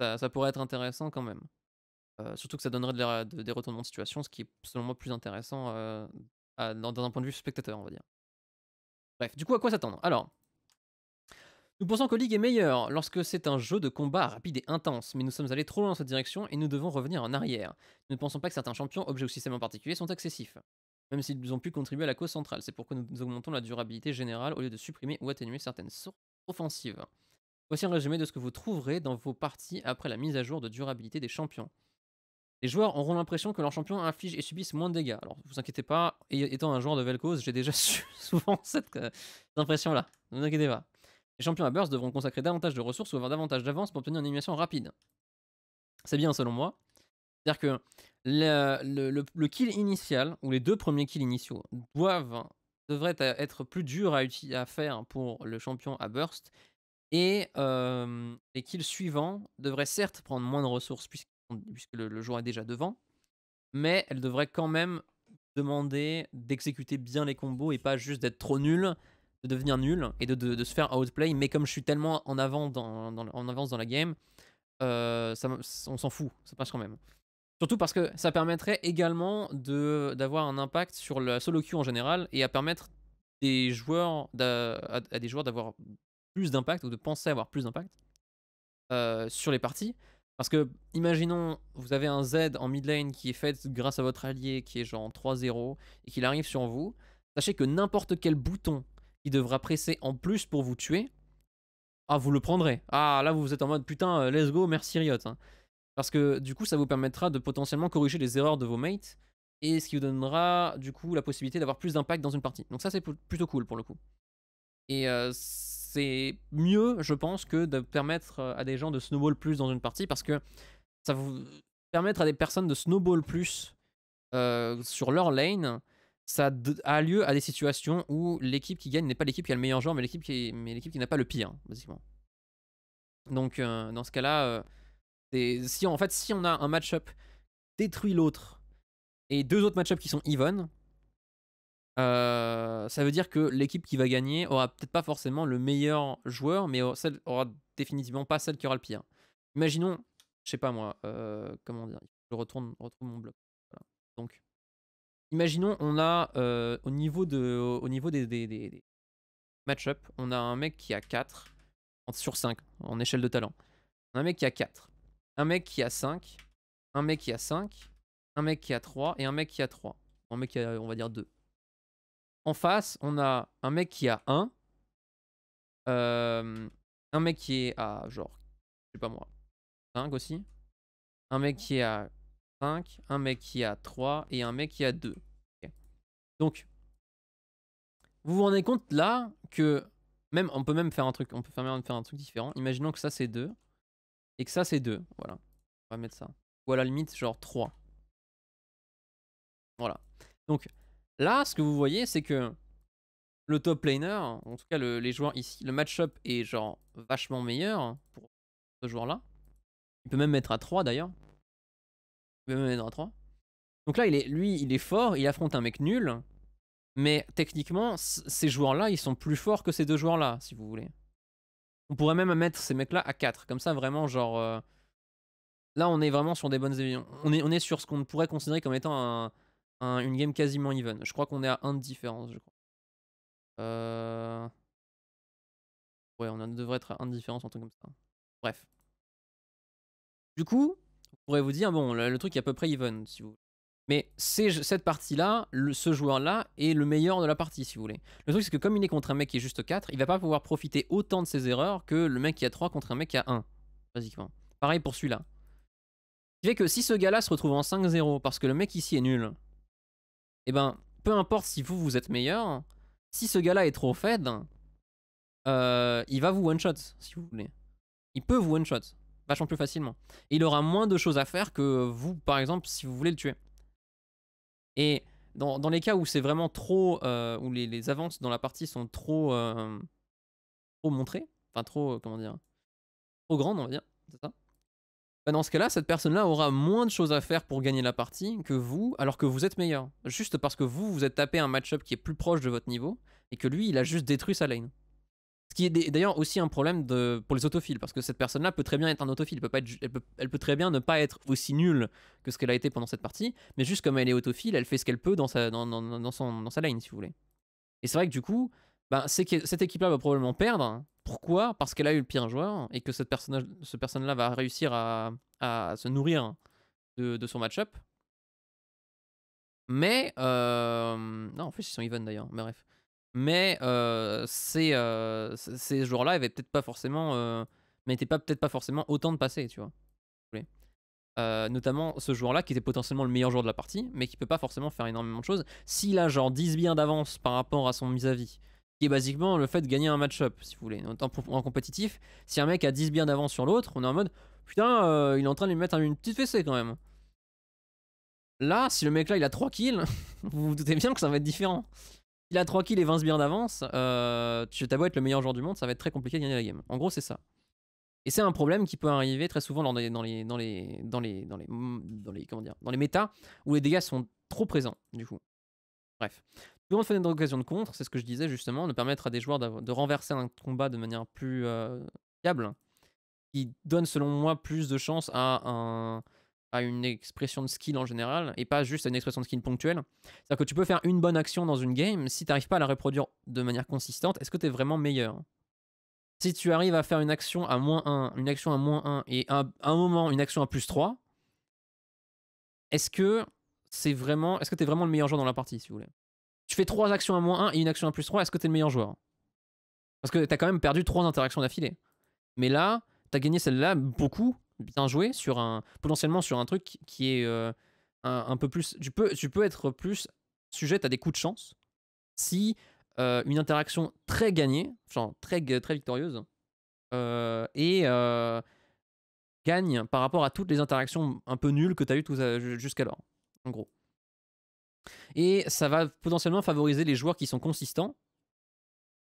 ça, pourrait être intéressant quand même. Euh, surtout que ça donnerait des retournements de situation, ce qui est selon moi plus intéressant euh, dans, un point de vue spectateur, on va dire. Bref, du coup, à quoi s'attendre Alors, nous pensons que League est meilleur lorsque c'est un jeu de combat rapide et intense, mais nous sommes allés trop loin dans cette direction et nous devons revenir en arrière. Nous ne pensons pas que certains champions, objets ou systèmes en particulier, sont excessifs, même s'ils ont pu contribuer à la cause centrale. C'est pourquoi nous augmentons la durabilité générale au lieu de supprimer ou atténuer certaines sources offensives. Voici un résumé de ce que vous trouverez dans vos parties après la mise à jour de durabilité des champions. Les joueurs auront l'impression que leurs champions infligent et subissent moins de dégâts. Alors, ne vous inquiétez pas, étant un joueur de Vel'Koz, j'ai déjà souvent euh, cette, impression-là. Ne vous inquiétez pas. Les champions à burst devront consacrer davantage de ressources ou avoir davantage d'avance pour obtenir une animation rapide. C'est bien selon moi. C'est-à-dire que le, kill initial, ou les deux premiers kills initiaux, doivent, devraient être plus durs à, à faire pour le champion à burst et euh, les kills suivants devraient certes prendre moins de ressources puisque, le, joueur est déjà devant, mais elles devraient quand même demander d'exécuter bien les combos et pas juste d'être trop nul, de devenir nul et de, de, se faire outplay. Mais comme je suis tellement en, avant dans, en avance dans la game, ça, on s'en fout, ça passe quand même. Surtout parce que ça permettrait également d'avoir un impact sur la solo queue en général et à permettre des joueurs à des joueurs d'avoir plus d'impact ou de penser avoir plus d'impact euh, sur les parties. Parce que, imaginons, vous avez un Z en mid lane qui est fait grâce à votre allié, qui est genre 3-0, et qu'il arrive sur vous. Sachez que n'importe quel bouton qui devra presser en plus pour vous tuer, ah, vous le prendrez. Ah, là, vous êtes en mode putain, euh, let's go, merci Riot. Hein. Parce que du coup, ça vous permettra de potentiellement corriger les erreurs de vos mates, et ce qui vous donnera du coup la possibilité d'avoir plus d'impact dans une partie. Donc, ça, c'est plutôt cool pour le coup. Et euh, c'est mieux, je pense, que de permettre euh, à des gens de snowball plus dans une partie parce que ça vous permettre à des personnes de snowball plus euh, sur leur lane, ça a lieu à des situations où l'équipe qui gagne n'est pas l'équipe qui a le meilleur genre, mais l'équipe qui, qui n'a pas le pire, basiquement. Donc euh, dans ce cas-là, si en fait si on a un match-up détruit l'autre et deux autres match-up qui sont even, euh, ça veut dire que l'équipe qui va gagner aura peut-être pas forcément le meilleur joueur, mais aura, celle, définitivement pas celle qui aura le pire. Imaginons, je sais pas moi, euh, comment dire, je retourne, retrouve mon bloc. Donc, imaginons, on a euh, au niveau, de, au niveau des, des, match-up, on a un mec qui a 4 sur 5 en échelle de talent. Un mec qui a 4, un mec qui a 5, un mec qui a 5, un mec qui a 3 et un mec qui a 3. Un mec qui a, on va dire 2. En face, on a un mec qui a 1. Euh, un mec qui est à genre, je sais pas moi, 5 aussi. Un mec qui est à 5, un mec qui a 3 et un mec qui a 2. Donc, vous vous rendez compte là que même on peut même faire un truc, on peut faire un truc différent. Imaginons que ça c'est 2 et que ça c'est 2. Voilà. On va mettre ça. Ou à la limite genre 3. Voilà. Donc Là, ce que vous voyez, c'est que le top laner, en tout cas les joueurs ici, le match-up est genre vachement meilleur pour ce joueur-là. Il peut même mettre à 3 d'ailleurs. Il peut même mettre à 3. Donc là, il est, lui, il est fort, il affronte un mec nul. Mais techniquement, ces joueurs-là, ils sont plus forts que ces deux joueurs-là, si vous voulez. On pourrait même mettre ces mecs-là à 4. Comme ça, vraiment, genre... Euh, là, on est vraiment sur des bonnes émissions. On est, on est sur ce qu'on pourrait considérer comme étant un, une game quasiment even. Je crois qu'on est à 1 de différence, je crois. Euh... Ouais, on devrait être à 1 de différence, un truc comme ça. Bref. Du coup, On pourrait vous dire, bon, le, truc est à peu près even, si vous voulez. Mais cette partie-là, ce joueur-là est le meilleur de la partie, si vous voulez. Le truc, c'est que comme il est contre un mec qui est juste 4, il va pas pouvoir profiter autant de ses erreurs que le mec qui a 3 contre un mec qui a 1, basiquement. Pareil pour celui-là. Ce qui fait que si ce gars-là se retrouve en 5-0 parce que le mec ici est nul, et eh ben peu importe si vous vous êtes meilleur, si ce gars-là est trop fed, euh, il va vous one-shot, si vous voulez. Il peut vous one-shot, vachement plus facilement. Et il aura moins de choses à faire que vous, par exemple, si vous voulez le tuer. Et dans, les cas où c'est vraiment trop, euh, où les, avances dans la partie sont trop, euh, trop montrées, enfin trop, comment dire, trop grandes, on va dire, c'est ça bah, dans ce cas-là, cette personne-là aura moins de choses à faire pour gagner la partie que vous, alors que vous êtes meilleur. Juste parce que vous, vous êtes tapé un match-up qui est plus proche de votre niveau, et que lui, il a juste détruit sa lane. Ce qui est d'ailleurs aussi un problème pour les autophiles, parce que cette personne-là peut très bien être un autophile, elle peut, elle, peut, très bien ne pas être aussi nulle que ce qu'elle a été pendant cette partie, mais juste comme elle est autophile, elle fait ce qu'elle peut dans sa, lane, si vous voulez. Et c'est vrai que du coup, bah, cette équipe-là va probablement perdre, pourquoi Parce qu'elle a eu le pire joueur et que cette personnage, personne-là va réussir à, se nourrir de, son match-up. Mais. Euh, non, en fait, ils sont even d'ailleurs, mais bref. Mais euh, euh, ces, joueurs-là n'avaient peut-être pas forcément. n'étaient pas peut-être pas forcément autant de passé. tu vois. notamment ce joueur-là qui était potentiellement le meilleur joueur de la partie, mais qui peut pas forcément faire énormément de choses. S'il a genre 10 biens d'avance par rapport à son vis-à-vis, vis à vis qui est basiquement le fait de gagner un match-up, si vous voulez. En, compétitif, si un mec a 10 biens d'avance sur l'autre, on est en mode putain, euh, il est en train de lui mettre une petite fessée quand même. Là, si le mec là il a 3 kills, vous vous doutez bien que ça va être différent. Il a 3 kills et 20 biens d'avance, tu euh, t'avoues être le meilleur joueur du monde, ça va être très compliqué de gagner la game. En gros, c'est ça. Et c'est un problème qui peut arriver très souvent dans les, dans les, dans les, dans les, dans les, dans les, comment dire, dans les méta où les dégâts sont trop présents, du coup. Bref monde faire des occasions de contre C'est ce que je disais justement, de permettre à des joueurs de renverser un combat de manière plus euh, fiable, qui donne selon moi plus de chance à, un, à une expression de skill en général, et pas juste à une expression de skill ponctuelle. C'est-à-dire que tu peux faire une bonne action dans une game, si tu n'arrives pas à la reproduire de manière consistante, est-ce que tu es vraiment meilleur Si tu arrives à faire une action à moins 1, une action à moins 1, et à un moment une action à plus 3, est-ce que c'est vraiment, est-ce que tu es vraiment le meilleur joueur dans la partie, si vous voulez tu fais 3 actions à moins 1 et une action à plus 3, est-ce que t'es le meilleur joueur Parce que t'as quand même perdu 3 interactions d'affilée. Mais là, t'as gagné celle-là beaucoup, bien joué, sur un, potentiellement sur un truc qui est euh, un, peu plus. Tu peux, tu peux être plus sujette à des coups de chance si euh, une interaction très gagnée, genre très, très victorieuse, euh, et gagne par rapport à toutes les interactions un peu nulles que tu t'as eues jusqu'alors, en gros. Et ça va potentiellement favoriser les joueurs qui sont consistants,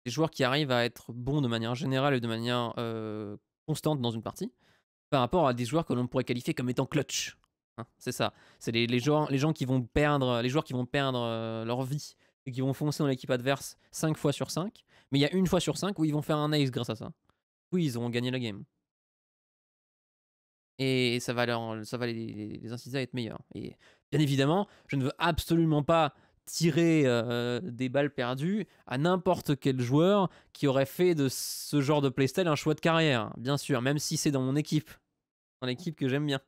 les joueurs qui arrivent à être bons de manière générale et de manière euh, constante dans une partie, par rapport à des joueurs que l'on pourrait qualifier comme étant clutch. Hein, c'est ça. C'est les, gens, les gens qui vont perdre, les joueurs qui vont perdre euh, leur vie et qui vont foncer dans l'équipe adverse 5 fois sur 5. Mais il y a une fois sur 5 où ils vont faire un ace grâce à ça. Oui, ils auront gagné la game et ça va, les, inciter à être meilleurs. Et bien évidemment, je ne veux absolument pas tirer euh, des balles perdues à n'importe quel joueur qui aurait fait de ce genre de playstyle un choix de carrière, bien sûr, même si c'est dans mon équipe, dans l'équipe que j'aime bien.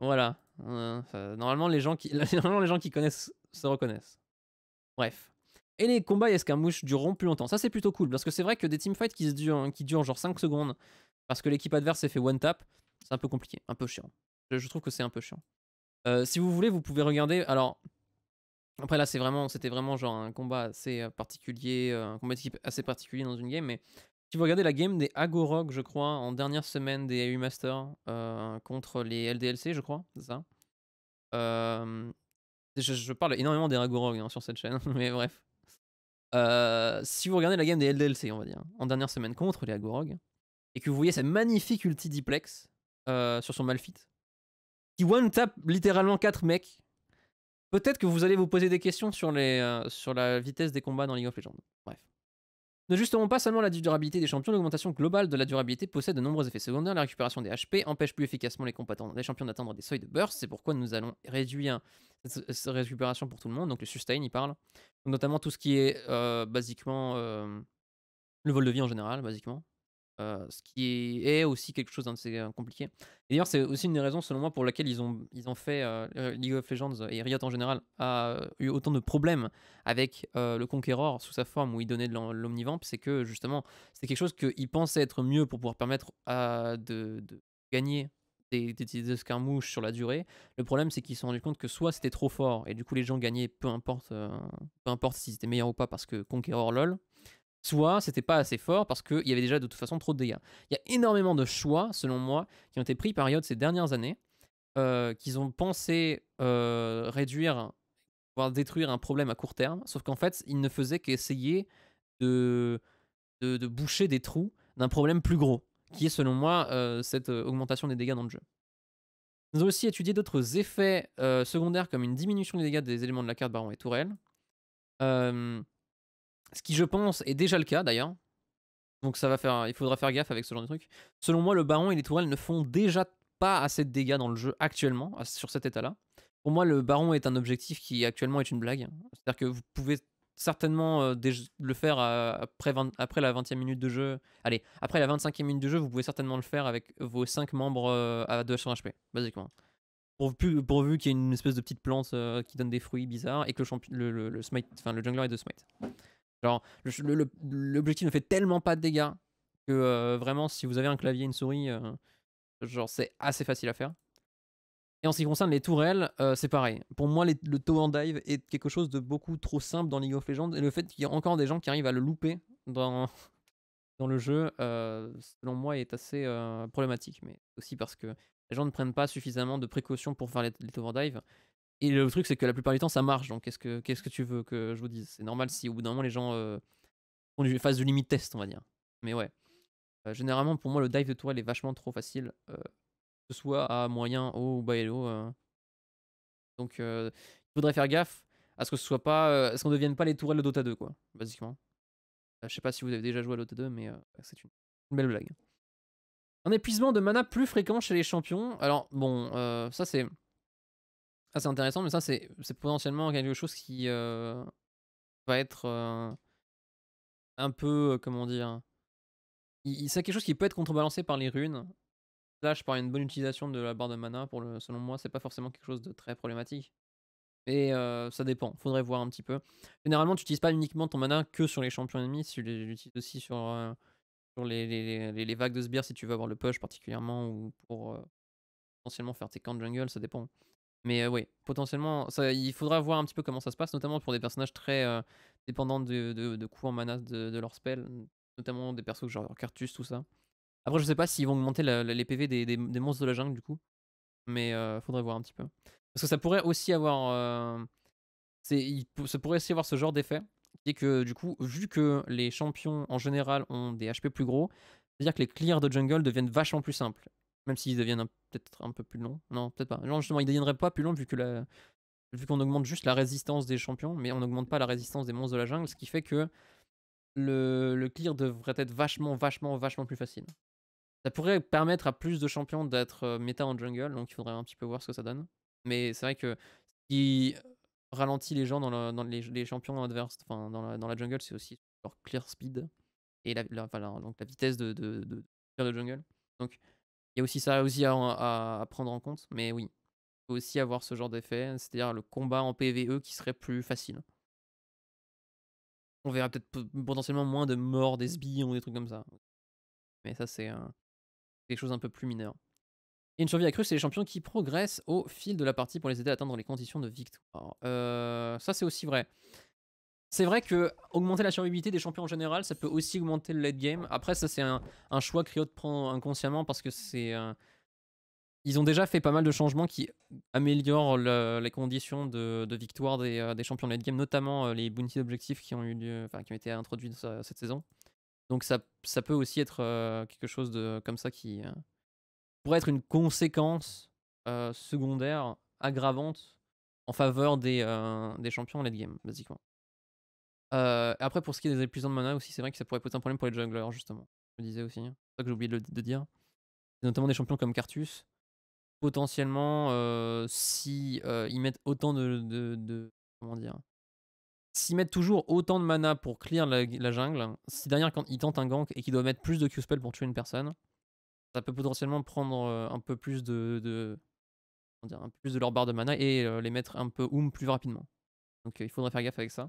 Voilà. Euh, normalement, les gens qui, normalement, les gens qui connaissent se reconnaissent. Bref. Et les combats est-ce qu'un mouche dureront plus longtemps. Ça, c'est plutôt cool, parce que c'est vrai que des teamfights qui, durent, qui durent genre 5 secondes, parce que l'équipe adverse s'est fait one tap, c'est un peu compliqué, un peu chiant. Je, trouve que c'est un peu chiant. Euh, si vous voulez, vous pouvez regarder. Alors, après là, c'est vraiment, c'était vraiment genre un combat assez euh, particulier, euh, un combat d'équipe assez particulier dans une game. Mais si vous regardez la game des Agorog, je crois, en dernière semaine des AU Masters contre les LDLC, je crois, c'est ça. je, parle énormément des Agorog hein, sur cette chaîne, mais bref. si vous regardez la game des LDLC, on va dire, en dernière semaine contre les Agorog, et que vous voyez cette magnifique ulti diplex, euh, sur son Malfit, qui one-tap littéralement quatre mecs, peut-être que vous allez vous poser des questions sur, les, euh, sur la vitesse des combats dans League of Legends. Bref. Ne justement pas seulement la durabilité des champions, l'augmentation globale de la durabilité possède de nombreux effets secondaires. La récupération des HP empêche plus efficacement les champions d'atteindre des seuils de burst. C'est pourquoi nous allons réduire cette récupération pour tout le monde. Donc le sustain, il parle. notamment tout ce qui est euh, basiquement le vol de vie en général, basiquement ce qui est, aussi quelque chose d'assez hein, compliqué. D'ailleurs, c'est aussi une des raisons, selon moi, pour laquelle ils ont, ils ont fait League of Legends et Riot en général a eu autant de problèmes avec le Conqueror sous sa forme où il donnait de l'omnivamp, c'est que justement, c'est quelque chose qu'ils pensaient être mieux pour pouvoir permettre à, de, de, gagner des, des, escarmouches sur la durée. Le problème, c'est qu'ils se sont rendus compte que soit c'était trop fort et du coup les gens gagnaient, peu importe, peu importe si c'était meilleur ou pas parce que Conqueror lol soit c'était pas assez fort parce qu'il y avait déjà de toute façon trop de dégâts. Il y a énormément de choix, selon moi, qui ont été pris par Riot ces dernières années, euh, qu'ils ont pensé euh, réduire, voire détruire un problème à court terme, sauf qu'en fait, ils ne faisaient qu'essayer de, de, boucher des trous d'un problème plus gros, qui est selon moi euh, cette augmentation des dégâts dans le jeu. Ils ont aussi étudié d'autres effets secondaires comme une diminution des dégâts des éléments de la carte baron et tourelle. Ce qui, je pense, est déjà le cas d'ailleurs. Donc ça va faire, il faudra faire gaffe avec ce genre de truc. Selon moi, le baron et les tourelles ne font déjà pas assez de dégâts dans le jeu actuellement, sur cet état-là. Pour moi, le baron est un objectif qui actuellement est une blague. C'est-à-dire que vous pouvez certainement euh, le faire euh, après, la 20e minute de jeu. Allez, après la 25e minute de jeu, vous pouvez certainement le faire avec vos 5 membres euh, à 2 HP, basiquement. Pourvu, pourvu qu'il y ait une espèce de petite plante qui donne des fruits bizarres et que le, le, smite, le jungler est de smite. Genre, l'objectif ne fait tellement pas de dégâts que euh, vraiment, si vous avez un clavier et une souris, euh, genre c'est assez facile à faire. Et en ce qui concerne les tourelles, euh, c'est pareil. Pour moi, le tower dive est quelque chose de beaucoup trop simple dans League of Legends. Et le fait qu'il y ait encore des gens qui arrivent à le louper dans, dans le jeu, selon moi, est assez problématique. Mais aussi parce que les gens ne prennent pas suffisamment de précautions pour faire les, les tower dive. Et le truc, c'est que la plupart du temps, ça marche. Donc, qu'est-ce que, ce que tu veux que je vous dise C'est normal si au bout d'un moment, les gens euh, font une phase de limite test, on va dire. Mais ouais. Euh, généralement, pour moi, le dive de tourelle est vachement trop facile. Euh, que ce soit à moyen, haut ou bas et haut Donc, il faudrait faire gaffe à ce que ce soit pas. à ce qu'on ne devienne pas les tourelles de Dota 2, quoi, basiquement. je sais pas si vous avez déjà joué à Dota 2, mais c'est une belle blague. Un épuisement de mana plus fréquent chez les champions. Alors, bon, ça c'est c'est intéressant, mais ça, c'est potentiellement quelque chose qui euh, va être euh, un peu, euh, comment dire, c'est quelque chose qui peut être contrebalancé par les runes, là je par une bonne utilisation de la barre de mana. Pour selon moi, c'est pas forcément quelque chose de très problématique. Mais ça dépend, faudrait voir un petit peu. Généralement, tu n'utilises pas uniquement ton mana que sur les champions ennemis, tu l'utilises aussi sur, sur les, les, vagues de sbires si tu veux avoir le push particulièrement ou pour potentiellement faire tes camps de jungle, ça dépend. Mais euh, oui, potentiellement, il faudra voir un petit peu comment ça se passe, notamment pour des personnages très euh, dépendants de, de, coups en mana de, de, leur spell, notamment des persos genre Cartus, tout ça. Après, je sais pas s'ils vont augmenter les PV des, monstres de la jungle, du coup. Mais il euh, faudrait voir un petit peu. Parce que ça pourrait aussi avoir. ça pourrait aussi avoir ce genre d'effet. Qui est que, du coup, vu que les champions en général ont des HP plus gros, c'est-à-dire que les clears de jungle deviennent vachement plus simples. Même s'ils deviennent peut-être un peu plus longs. Non, peut-être pas. Non, justement, ils deviendraient pas plus longs vu que la... vu qu'on augmente juste la résistance des champions, mais on n'augmente pas la résistance des monstres de la jungle, ce qui fait que le, clear devrait être vachement, vachement, vachement plus facile. Ça pourrait permettre à plus de champions d'être euh, méta en jungle, donc il faudrait un petit peu voir ce que ça donne. Mais c'est vrai que ce qui ralentit les gens dans, les, champions adverses, enfin dans la, dans la jungle, c'est aussi leur clear speed et la, donc la vitesse de, de, de, de jungle. Donc il y a aussi ça aussi à, prendre en compte, mais oui, il faut aussi avoir ce genre d'effet, c'est-à-dire le combat en PVE qui serait plus facile. On verra peut-être potentiellement moins de morts des sbires ou des trucs comme ça. Mais ça, c'est euh, quelque des choses un peu plus mineures. Et une survie accrue, c'est les champions qui progressent au fil de la partie pour les aider à atteindre les conditions de victoire. Euh, ça, c'est aussi vrai. C'est vrai que augmenter la survivabilité des champions en général, ça peut aussi augmenter le late game. Après, ça c'est un, choix que Riot prend inconsciemment parce que c'est euh, ils ont déjà fait pas mal de changements qui améliorent les conditions de, victoire euh, des, champions de late game, notamment euh, les bounty d'objectifs qui ont eu enfin qui ont été introduits cette saison. Donc ça, ça peut aussi être quelque chose de comme ça qui pourrait être une conséquence secondaire aggravante en faveur des, des champions late game, basiquement. Euh, après, pour ce qui est des épuisants de mana aussi, c'est vrai que ça pourrait poser un problème pour les junglers, justement. Je me disais aussi. Hein. C'est ça que j'ai oublié de, dire. Notamment des champions comme Cartus. Potentiellement, euh, si euh, ils mettent autant de, de, comment dire, s'ils mettent toujours autant de mana pour clear la, jungle, si derrière quand ils tentent un gank et qu'ils doivent mettre plus de Q spell pour tuer une personne, ça peut potentiellement prendre euh, un peu plus de, de comment dire, un plus de leur barre de mana et les mettre un peu oum plus rapidement. Donc il faudrait faire gaffe avec ça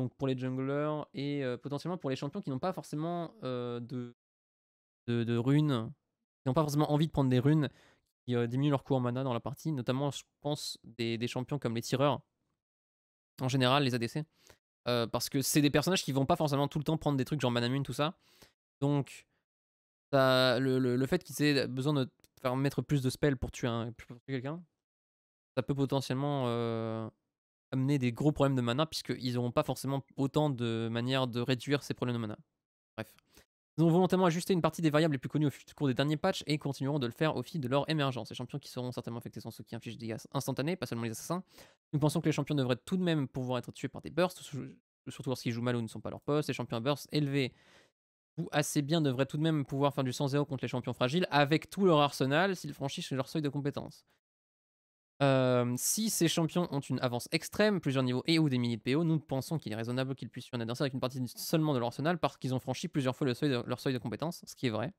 donc pour les junglers et euh, potentiellement pour les champions qui n'ont pas forcément euh, de, de, runes, qui n'ont pas forcément envie de prendre des runes qui euh, diminuent leur coût en mana dans la partie, notamment je pense des, champions comme les tireurs, en général les ADC, parce que c'est des personnages qui vont pas forcément tout le temps prendre des trucs genre mana mune, tout ça. Donc le, fait qu'ils aient besoin de faire mettre plus de spells pour tuer, tuer quelqu'un, ça peut potentiellement amener des gros problèmes de mana, puisqu'ils n'auront pas forcément autant de manières de réduire ces problèmes de mana. Bref. Ils ont volontairement ajusté une partie des variables les plus connues au cours des derniers patchs et continueront de le faire au fil de leur émergence. Les champions qui seront certainement affectés sont ceux qui infligent des dégâts instantanés, pas seulement les assassins. Nous pensons que les champions devraient tout de même pouvoir être tués par des bursts, surtout lorsqu'ils jouent mal ou ne sont pas à leur poste. Les champions à burst élevés ou assez bien devraient tout de même pouvoir faire du 100-0 contre les champions fragiles avec tout leur arsenal s'ils franchissent leur seuil de compétence. Euh, si ces champions ont une avance extrême, plusieurs niveaux et ou des milliers de PO, nous pensons qu'il est raisonnable qu'ils puissent adverser avec une partie seulement de leur arsenal parce qu'ils ont franchi plusieurs fois le leur seuil de compétence, ce qui est vrai.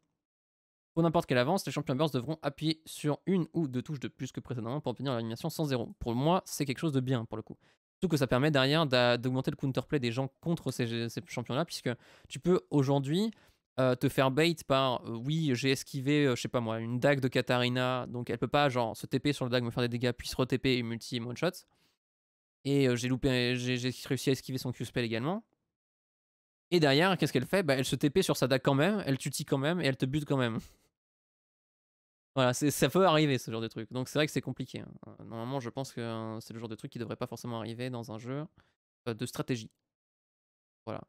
Pour n'importe quelle avance, les champions burst devront appuyer sur une ou deux touches de plus que précédemment pour obtenir l'animation sans zéro. Pour moi, c'est quelque chose de bien pour le coup. Surtout que ça permet derrière d'augmenter le counterplay des gens contre ces champions-là, puisque tu peux aujourd'hui euh, te faire bait par euh, oui, j'ai esquivé, euh, je sais pas moi, une dague de Katarina, donc elle peut pas, genre, se TP sur le dague, me faire des dégâts, puis se re-TP et multi one shot. Et j'ai loupé, j'ai réussi à esquiver son Q-spell également. Et derrière, qu'est-ce qu'elle fait bah, Elle se TP sur sa dague quand même, elle tutie quand même, et elle te bute quand même. voilà, ça peut arriver ce genre de truc. Donc c'est vrai que c'est compliqué. Hein. Normalement, je pense que c'est le genre de truc qui devrait pas forcément arriver dans un jeu de stratégie. Voilà.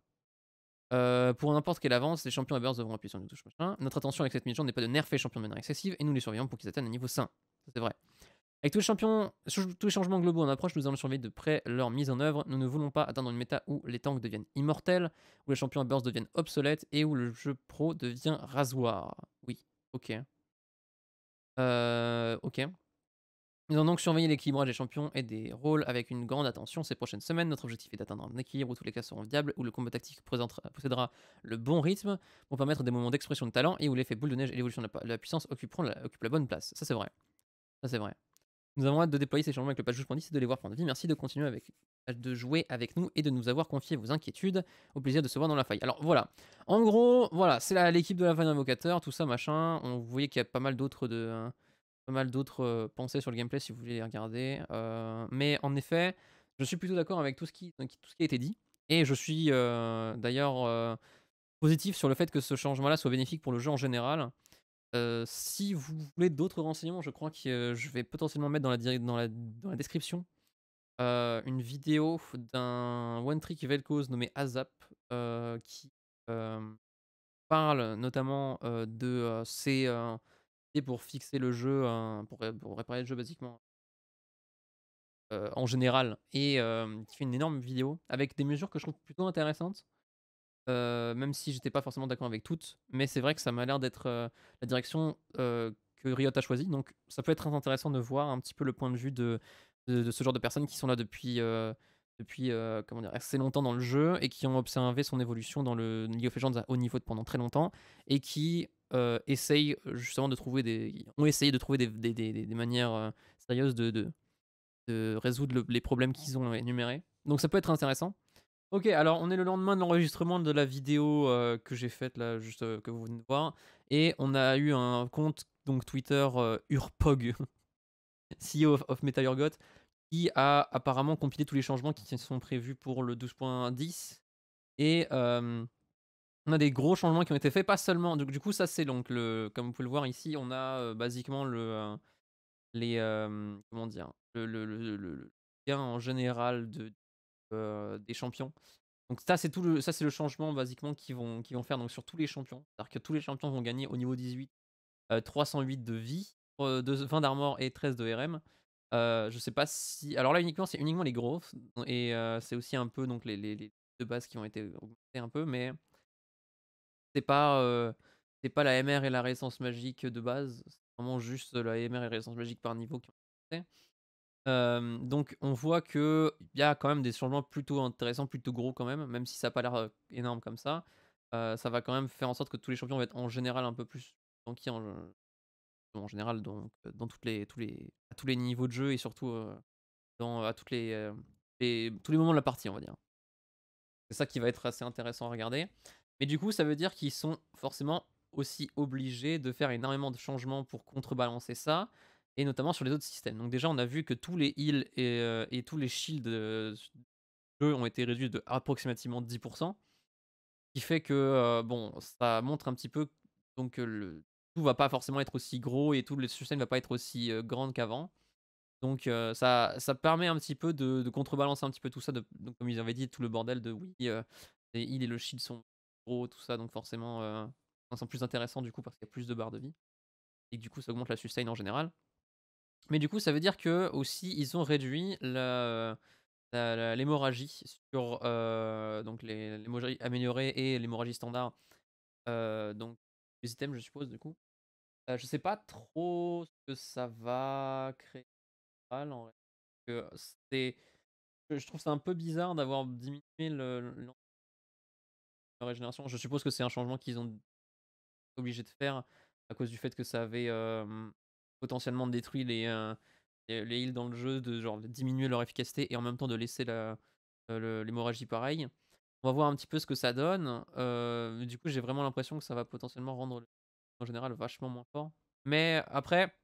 Euh, pour n'importe quelle avance, les champions Evers devront appuyer sur une touche. Machin. Notre attention avec cette mission n'est pas de nerfer les champions de manière excessive et nous les surveillons pour qu'ils atteignent un niveau sain. C'est vrai. Avec tous les, champions, tous les changements globaux en approche, nous allons surveiller de près leur mise en œuvre. Nous ne voulons pas atteindre une méta où les tanks deviennent immortels, où les champions Evers deviennent obsolètes et où le jeu pro devient rasoir. Oui, ok. Euh, ok. Nous ont donc surveillé l'équilibrage des champions et des rôles avec une grande attention ces prochaines semaines. Notre objectif est d'atteindre un équilibre où tous les cas seront viables, où le combat tactique possédera le bon rythme pour permettre des moments d'expression de talent et où l'effet boule de neige et l'évolution de, la, puissance occuperont la, occupent la bonne place. Ça c'est vrai. Ça c'est vrai. Nous avons hâte de déployer ces changements avec le patch Pandis et de les voir prendre vie. Merci de continuer avec, de jouer avec nous et de nous avoir confié vos inquiétudes. Au plaisir de se voir dans la faille. Alors voilà. En gros, voilà, c'est l'équipe de la faille d'invocateur, tout ça, machin. On voyez qu'il y a pas mal d'autres de. Hein, pas mal d'autres pensées sur le gameplay si vous voulez les regarder. mais en effet, je suis plutôt d'accord avec tout ce, qui, tout ce qui a été dit. Et je suis d'ailleurs positif sur le fait que ce changement-là soit bénéfique pour le jeu en général. si vous voulez d'autres renseignements, je crois que je vais potentiellement mettre dans la, dans la, dans la description une vidéo d'un One Trick cause nommé Azap qui parle notamment de ces pour fixer le jeu, hein, pour, réparer le jeu basiquement euh, en général, et qui fait une énorme vidéo avec des mesures que je trouve plutôt intéressantes, même si j'étais pas forcément d'accord avec toutes, mais c'est vrai que ça m'a l'air d'être la direction que Riot a choisie, donc ça peut être intéressant de voir un petit peu le point de vue de, de ce genre de personnes qui sont là depuis depuis euh, comment dire, assez longtemps dans le jeu et qui ont observé son évolution dans le League of Legends à haut niveau pendant très longtemps et qui euh, essayent euh, justement de trouver des ont essayé de trouver des, des, des, des manières sérieuses de, de, de résoudre les problèmes qu'ils ont énumérés. Donc ça peut être intéressant. Ok, alors on est le lendemain de l'enregistrement de la vidéo que j'ai faite là, juste que vous venez de voir, et on a eu un compte donc Twitter Urpog, CEO of, MetaUrgot qui a apparemment compilé tous les changements qui sont prévus pour le 12.10. Et on a des gros changements qui ont été faits, pas seulement. Donc, du coup, ça, c'est donc le. Comme vous pouvez le voir ici, on a basiquement le. les. comment dire Le, le, gain en général de, des champions. Donc ça c'est tout le ça c'est le changement basiquement qu'ils vont qui vont faire donc sur tous les champions, c'est-à-dire que tous les champions vont gagner au niveau 18 308 de vie, de, 20 d'armor et 13 de RM je sais pas si. Alors là, uniquement, c'est uniquement les gros. Et c'est aussi un peu donc les, les, les, deux bases qui ont été augmentées un peu, mais c'est pas, pas la MR et la résistance magique de base. C'est vraiment juste la MR et la résistance magique par niveau qui ont été donc on voit que il y a quand même des changements plutôt intéressants, plutôt gros quand même, même si ça n'a pas l'air énorme comme ça. ça va quand même faire en sorte que tous les champions vont être en général un peu plus tanky en, en général donc, dans toutes les, tous les, à tous les niveaux de jeu et surtout dans, à toutes les, tous les moments de la partie, on va dire. C'est ça qui va être assez intéressant à regarder. Mais du coup, ça veut dire qu'ils sont forcément aussi obligés de faire énormément de changements pour contrebalancer ça, et notamment sur les autres systèmes. Donc déjà, on a vu que tous les heals et, et tous les shields eux, ont été réduits de approximativement 10%, ce qui fait que, bon, ça montre un petit peu donc le, tout va pas forcément être aussi gros et tout le sustain va pas être aussi grande qu'avant. Donc ça, ça permet un petit peu de, contrebalancer un petit peu tout ça. De, comme ils avaient dit, tout le bordel de oui, euh, les et le shield sont gros, tout ça, donc forcément, euh, ça plus intéressant du coup parce qu'il y a plus de barres de vie. Et du coup, ça augmente la sustain en général. Mais du coup, ça veut dire que aussi ils ont réduit l'hémorragie sur donc les, l'hémorragie améliorée et l'hémorragie standard. donc items, je suppose, du coup. je sais pas trop ce que ça va créer. En que je trouve ça un peu bizarre d'avoir diminué le, La régénération. Je suppose que c'est un changement qu'ils ont obligé de faire à cause du fait que ça avait potentiellement détruit les, les, heals dans le jeu, de genre diminuer leur efficacité et en même temps de laisser la, l'hémorragie pareille. On va voir un petit peu ce que ça donne. Euh, du coup, j'ai vraiment l'impression que ça va potentiellement rendre le en général vachement moins fort. Mais après,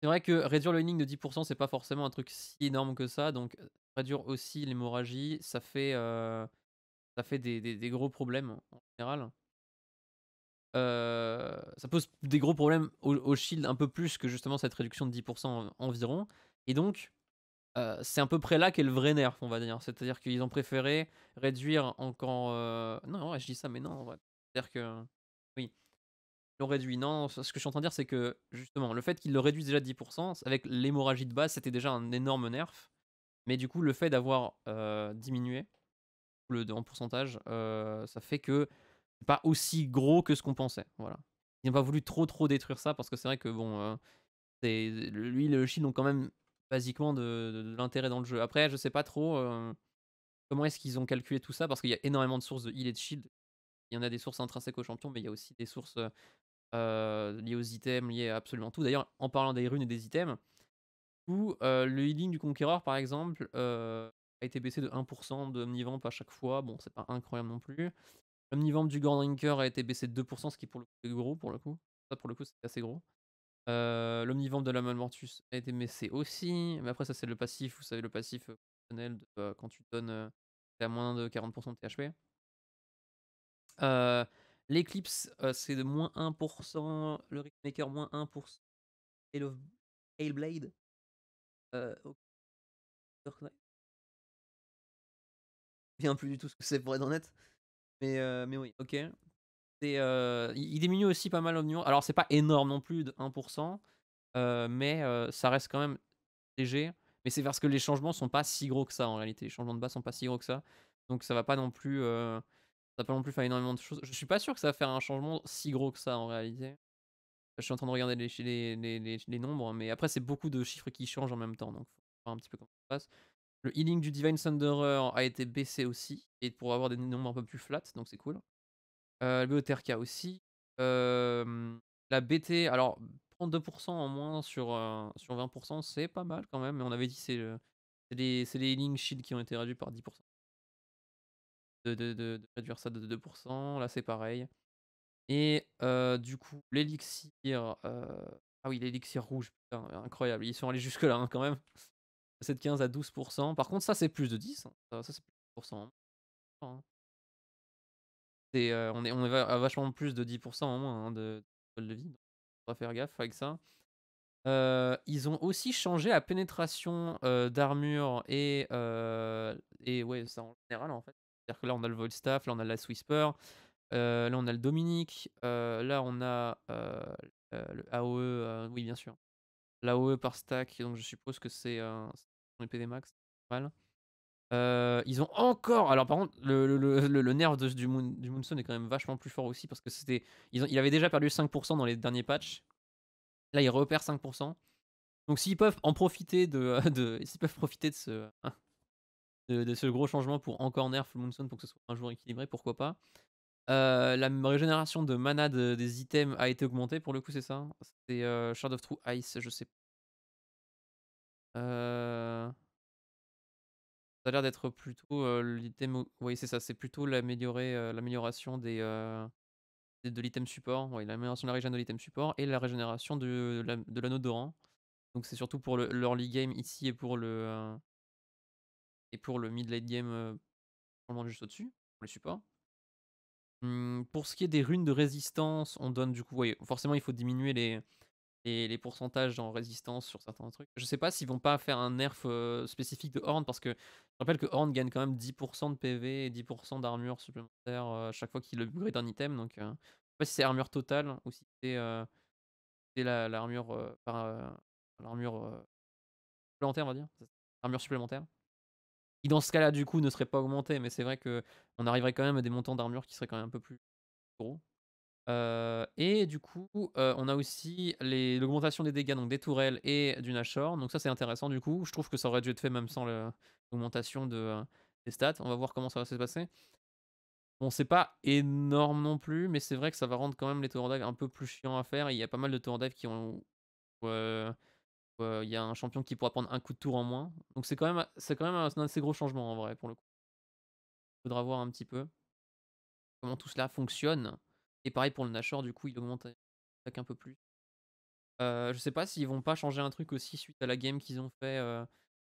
c'est vrai que réduire le healing de 10%, c'est pas forcément un truc si énorme que ça. Donc réduire aussi l'hémorragie, ça fait, ça fait des, des, gros problèmes en général. ça pose des gros problèmes au, shield un peu plus que justement cette réduction de 10% environ. Et donc, euh, c'est à peu près là qu'est le vrai nerf, on va dire. C'est-à-dire qu'ils ont préféré réduire encore. Euh, non, je dis ça, mais non, en vrai. C'est-à-dire que. Oui. Ils l'ont réduit. Non, ce que je suis en train de dire, c'est que, justement, le fait qu'ils le réduisent déjà de 10%, avec l'hémorragie de base, c'était déjà un énorme nerf. Mais du coup, le fait d'avoir euh, diminué le, en pourcentage, ça fait que c'est pas aussi gros que ce qu'on pensait. Voilà. Ils n'ont pas voulu trop, trop détruire ça, parce que c'est vrai que, bon. c'est lui, le Chine ont quand même basiquement de, l'intérêt dans le jeu. Après, je sais pas trop euh, comment est-ce qu'ils ont calculé tout ça, parce qu'il y a énormément de sources de heal et de shield. Il y en a des sources intrinsèques aux champions, mais il y a aussi des sources euh, euh, liées aux items, liées à absolument tout. D'ailleurs, en parlant des runes et des items, où le healing du Conqueror, par exemple, a été baissé de 1% de Omnivamp à chaque fois. Bon, c'est pas incroyable non plus. L'Omnivamp du Grand Drinker a été baissé de 2%, ce qui pour le est gros pour le coup. Ça pour le coup c'est assez gros. Euh, L'omnivamp de la Malmortus a été messé aussi. Mais après, ça, c'est le passif. Vous savez, le passif bah, quand tu donnes à moins de 40% de THP. L'éclipse, c'est de moins 1%. Le Rickmaker, moins 1%. Et le Hailblade. Bien plus du tout ce que c'est pour être honnête. Mais, mais oui, ok. Euh, il diminue aussi pas mal au niveau Alors, c'est pas énorme non plus de 1%, euh, mais euh, ça reste quand même léger. Mais c'est parce que les changements sont pas si gros que ça en réalité. Les changements de base sont pas si gros que ça. Donc, ça va pas non plus. ça va pas non plus faire énormément de choses. Je suis pas sûr que ça va faire un changement si gros que ça en réalité. Je suis en train de regarder les, nombres, mais après, c'est beaucoup de chiffres qui changent en même temps. Donc, voir un petit peu comment ça passe. Le healing du Divine Thunderer a été baissé aussi, et pour avoir des nombres un peu plus flat donc c'est cool. Le la BOTRK aussi. la BT, alors, prendre 2% en moins sur, sur 20%, c'est pas mal quand même. Mais on avait dit c'est c'est les, les shields shield qui ont été réduits par 10%. De, de, de, réduire ça de 2%, là c'est pareil. Et du coup, l'élixir. ah oui, l'élixir rouge, putain, incroyable. Ils sont allés jusque-là hein, quand même. C'est 15 à 12%. Par contre, ça c'est plus de 10. Hein, ça, c'est plus de 10% on, est, on est à vachement plus de 10% en moins hein, de de, de vie. on va faire gaffe avec ça. ils ont aussi changé la pénétration d'armure et, et ouais, ça en général en fait. C'est-à-dire que là on a le Volstaff, là on a la Whisper, là on a le Dominique, là on a le AOE, e, oui bien sûr. L'AOE par stack, donc je suppose que c'est un PDMAX, max, mal. Euh, ils ont encore. Alors, par contre, le, nerf de, du, Moon, est quand même vachement plus fort aussi parce que c'était. il avait déjà perdu 5% dans les derniers patchs. Là, il repère 5%. Donc, s'ils peuvent en profiter de. de s'ils peuvent profiter de ce. Hein, de, ce gros changement pour encore nerf le Moonstone pour que ce soit un jour équilibré, pourquoi pas. Euh, la régénération de mana des items a été augmentée pour le coup, c'est ça C'est euh, Shard of True Ice, je sais pas. Euh. Ça a l'air d'être plutôt l'item. Oui, c'est ça, c'est plutôt l'améliorer, l'amélioration des, de l'item support. Oui, l'amélioration de la régénération de l'item support et la régénération de, la- de l'anneau Donc c'est surtout pour le, l'early game ici et pour le et pour le mid late game euh, juste au-dessus, pour les supports. Mmh, pour ce qui est des runes de résistance, on donne du coup, oui forcément il faut diminuer les, les, les pourcentages en résistance sur certains trucs. Je sais pas s'ils vont pas faire un nerf spécifique de Horn parce que je rappelle que Horn gagne quand même 10% de PV et 10% d'armure supplémentaire à chaque fois qu'il upgrade un item. Donc, je sais pas si c'est armure totale ou si c'est l'armure la, par euh, l'armure supplémentaire, on va dire. Armure supplémentaire. Qui dans ce cas-là, du coup, ne serait pas augmenté mais c'est vrai que on arriverait quand même à des montants d'armure qui seraient quand même un peu plus gros et du coup, on a aussi l'augmentation des dégâts donc des tourelles et du Nashor. Donc ça, c'est intéressant du coup. Je trouve que ça aurait dû être fait même sans l'augmentation de, des stats. On va voir comment ça va se passer. Bon, c'est pas énorme non plus, mais c'est vrai que ça va rendre quand même les tours dive un peu plus chiant à faire. Il y a pas mal de tours dive qui ont... Il y a un champion qui pourra prendre un coup de tour en moins. Donc c'est quand même, quand même un, assez gros changement en vrai pour le coup. Il faudra voir un petit peu comment tout cela fonctionne. Et pareil pour le Nashor, du coup, il augmente un peu plus. Je euh, je sais pas s'ils vont pas changer un truc aussi suite à la game qu'ils ont fait, euh,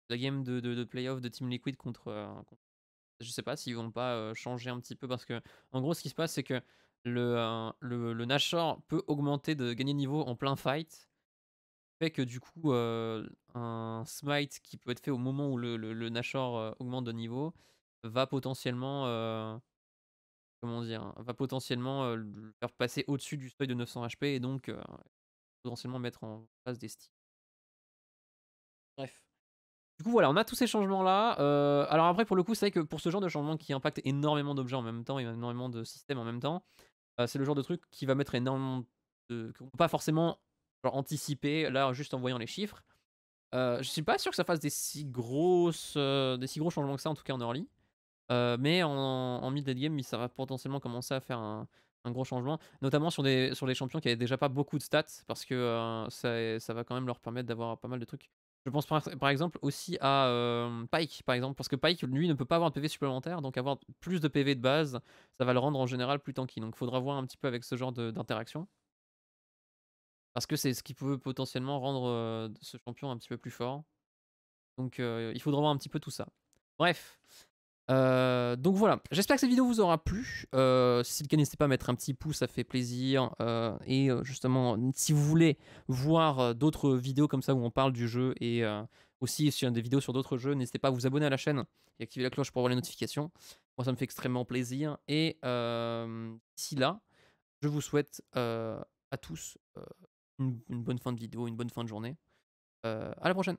la game de, playoff de Team Liquid contre, Je euh, ne Je sais pas s'ils vont pas changer un petit peu parce que, en gros, ce qui se passe, c'est que le, le, Nashor peut augmenter de gagner niveau en plein fight. Fait que du coup, un smite qui peut être fait au moment où le, le, le Nashor augmente de niveau va potentiellement dire, hein, va potentiellement le faire passer au-dessus du seuil de 900 HP et donc potentiellement mettre en place des styles. Bref. Du coup, voilà, on a tous ces changements-là. alors après, pour le coup, c'est que pour ce genre de changement qui impacte énormément d'objets en même temps et énormément de systèmes en même temps, c'est le genre de truc qui va mettre énormément de... qu'on peut pas forcément anticiper, là, juste en voyant les chiffres. je suis pas sûr que ça fasse des si, grosses, des si gros changements que ça, en tout cas en early mais en, mid-late game, ça va potentiellement commencer à faire un, gros changement, notamment sur des, les champions qui avaient déjà pas beaucoup de stats, parce que ça, va quand même leur permettre d'avoir pas mal de trucs. Je pense par, exemple aussi à Pike, par exemple, parce que Pike, lui, ne peut pas avoir de PV supplémentaire, donc avoir plus de PV de base, ça va le rendre en général plus tanky. Donc il faudra voir un petit peu avec ce genre d'interaction. Parce que c'est ce qui peut potentiellement rendre ce champion un petit peu plus fort. Donc il faudra voir un petit peu tout ça. Bref, euh, donc voilà, j'espère que cette vidéo vous aura plu. Euh, si le cas n'hésitez pas à mettre un petit pouce, ça fait plaisir. Euh, et euh, justement, si vous voulez voir d'autres vidéos comme ça où on parle du jeu et aussi sur des vidéos sur d'autres jeux, n'hésitez pas à vous abonner à la chaîne et activer la cloche pour avoir les notifications. Moi, ça me fait extrêmement plaisir. Et d'ici là, je vous souhaite à tous une, une, bonne fin de vidéo, une bonne fin de journée. à la prochaine.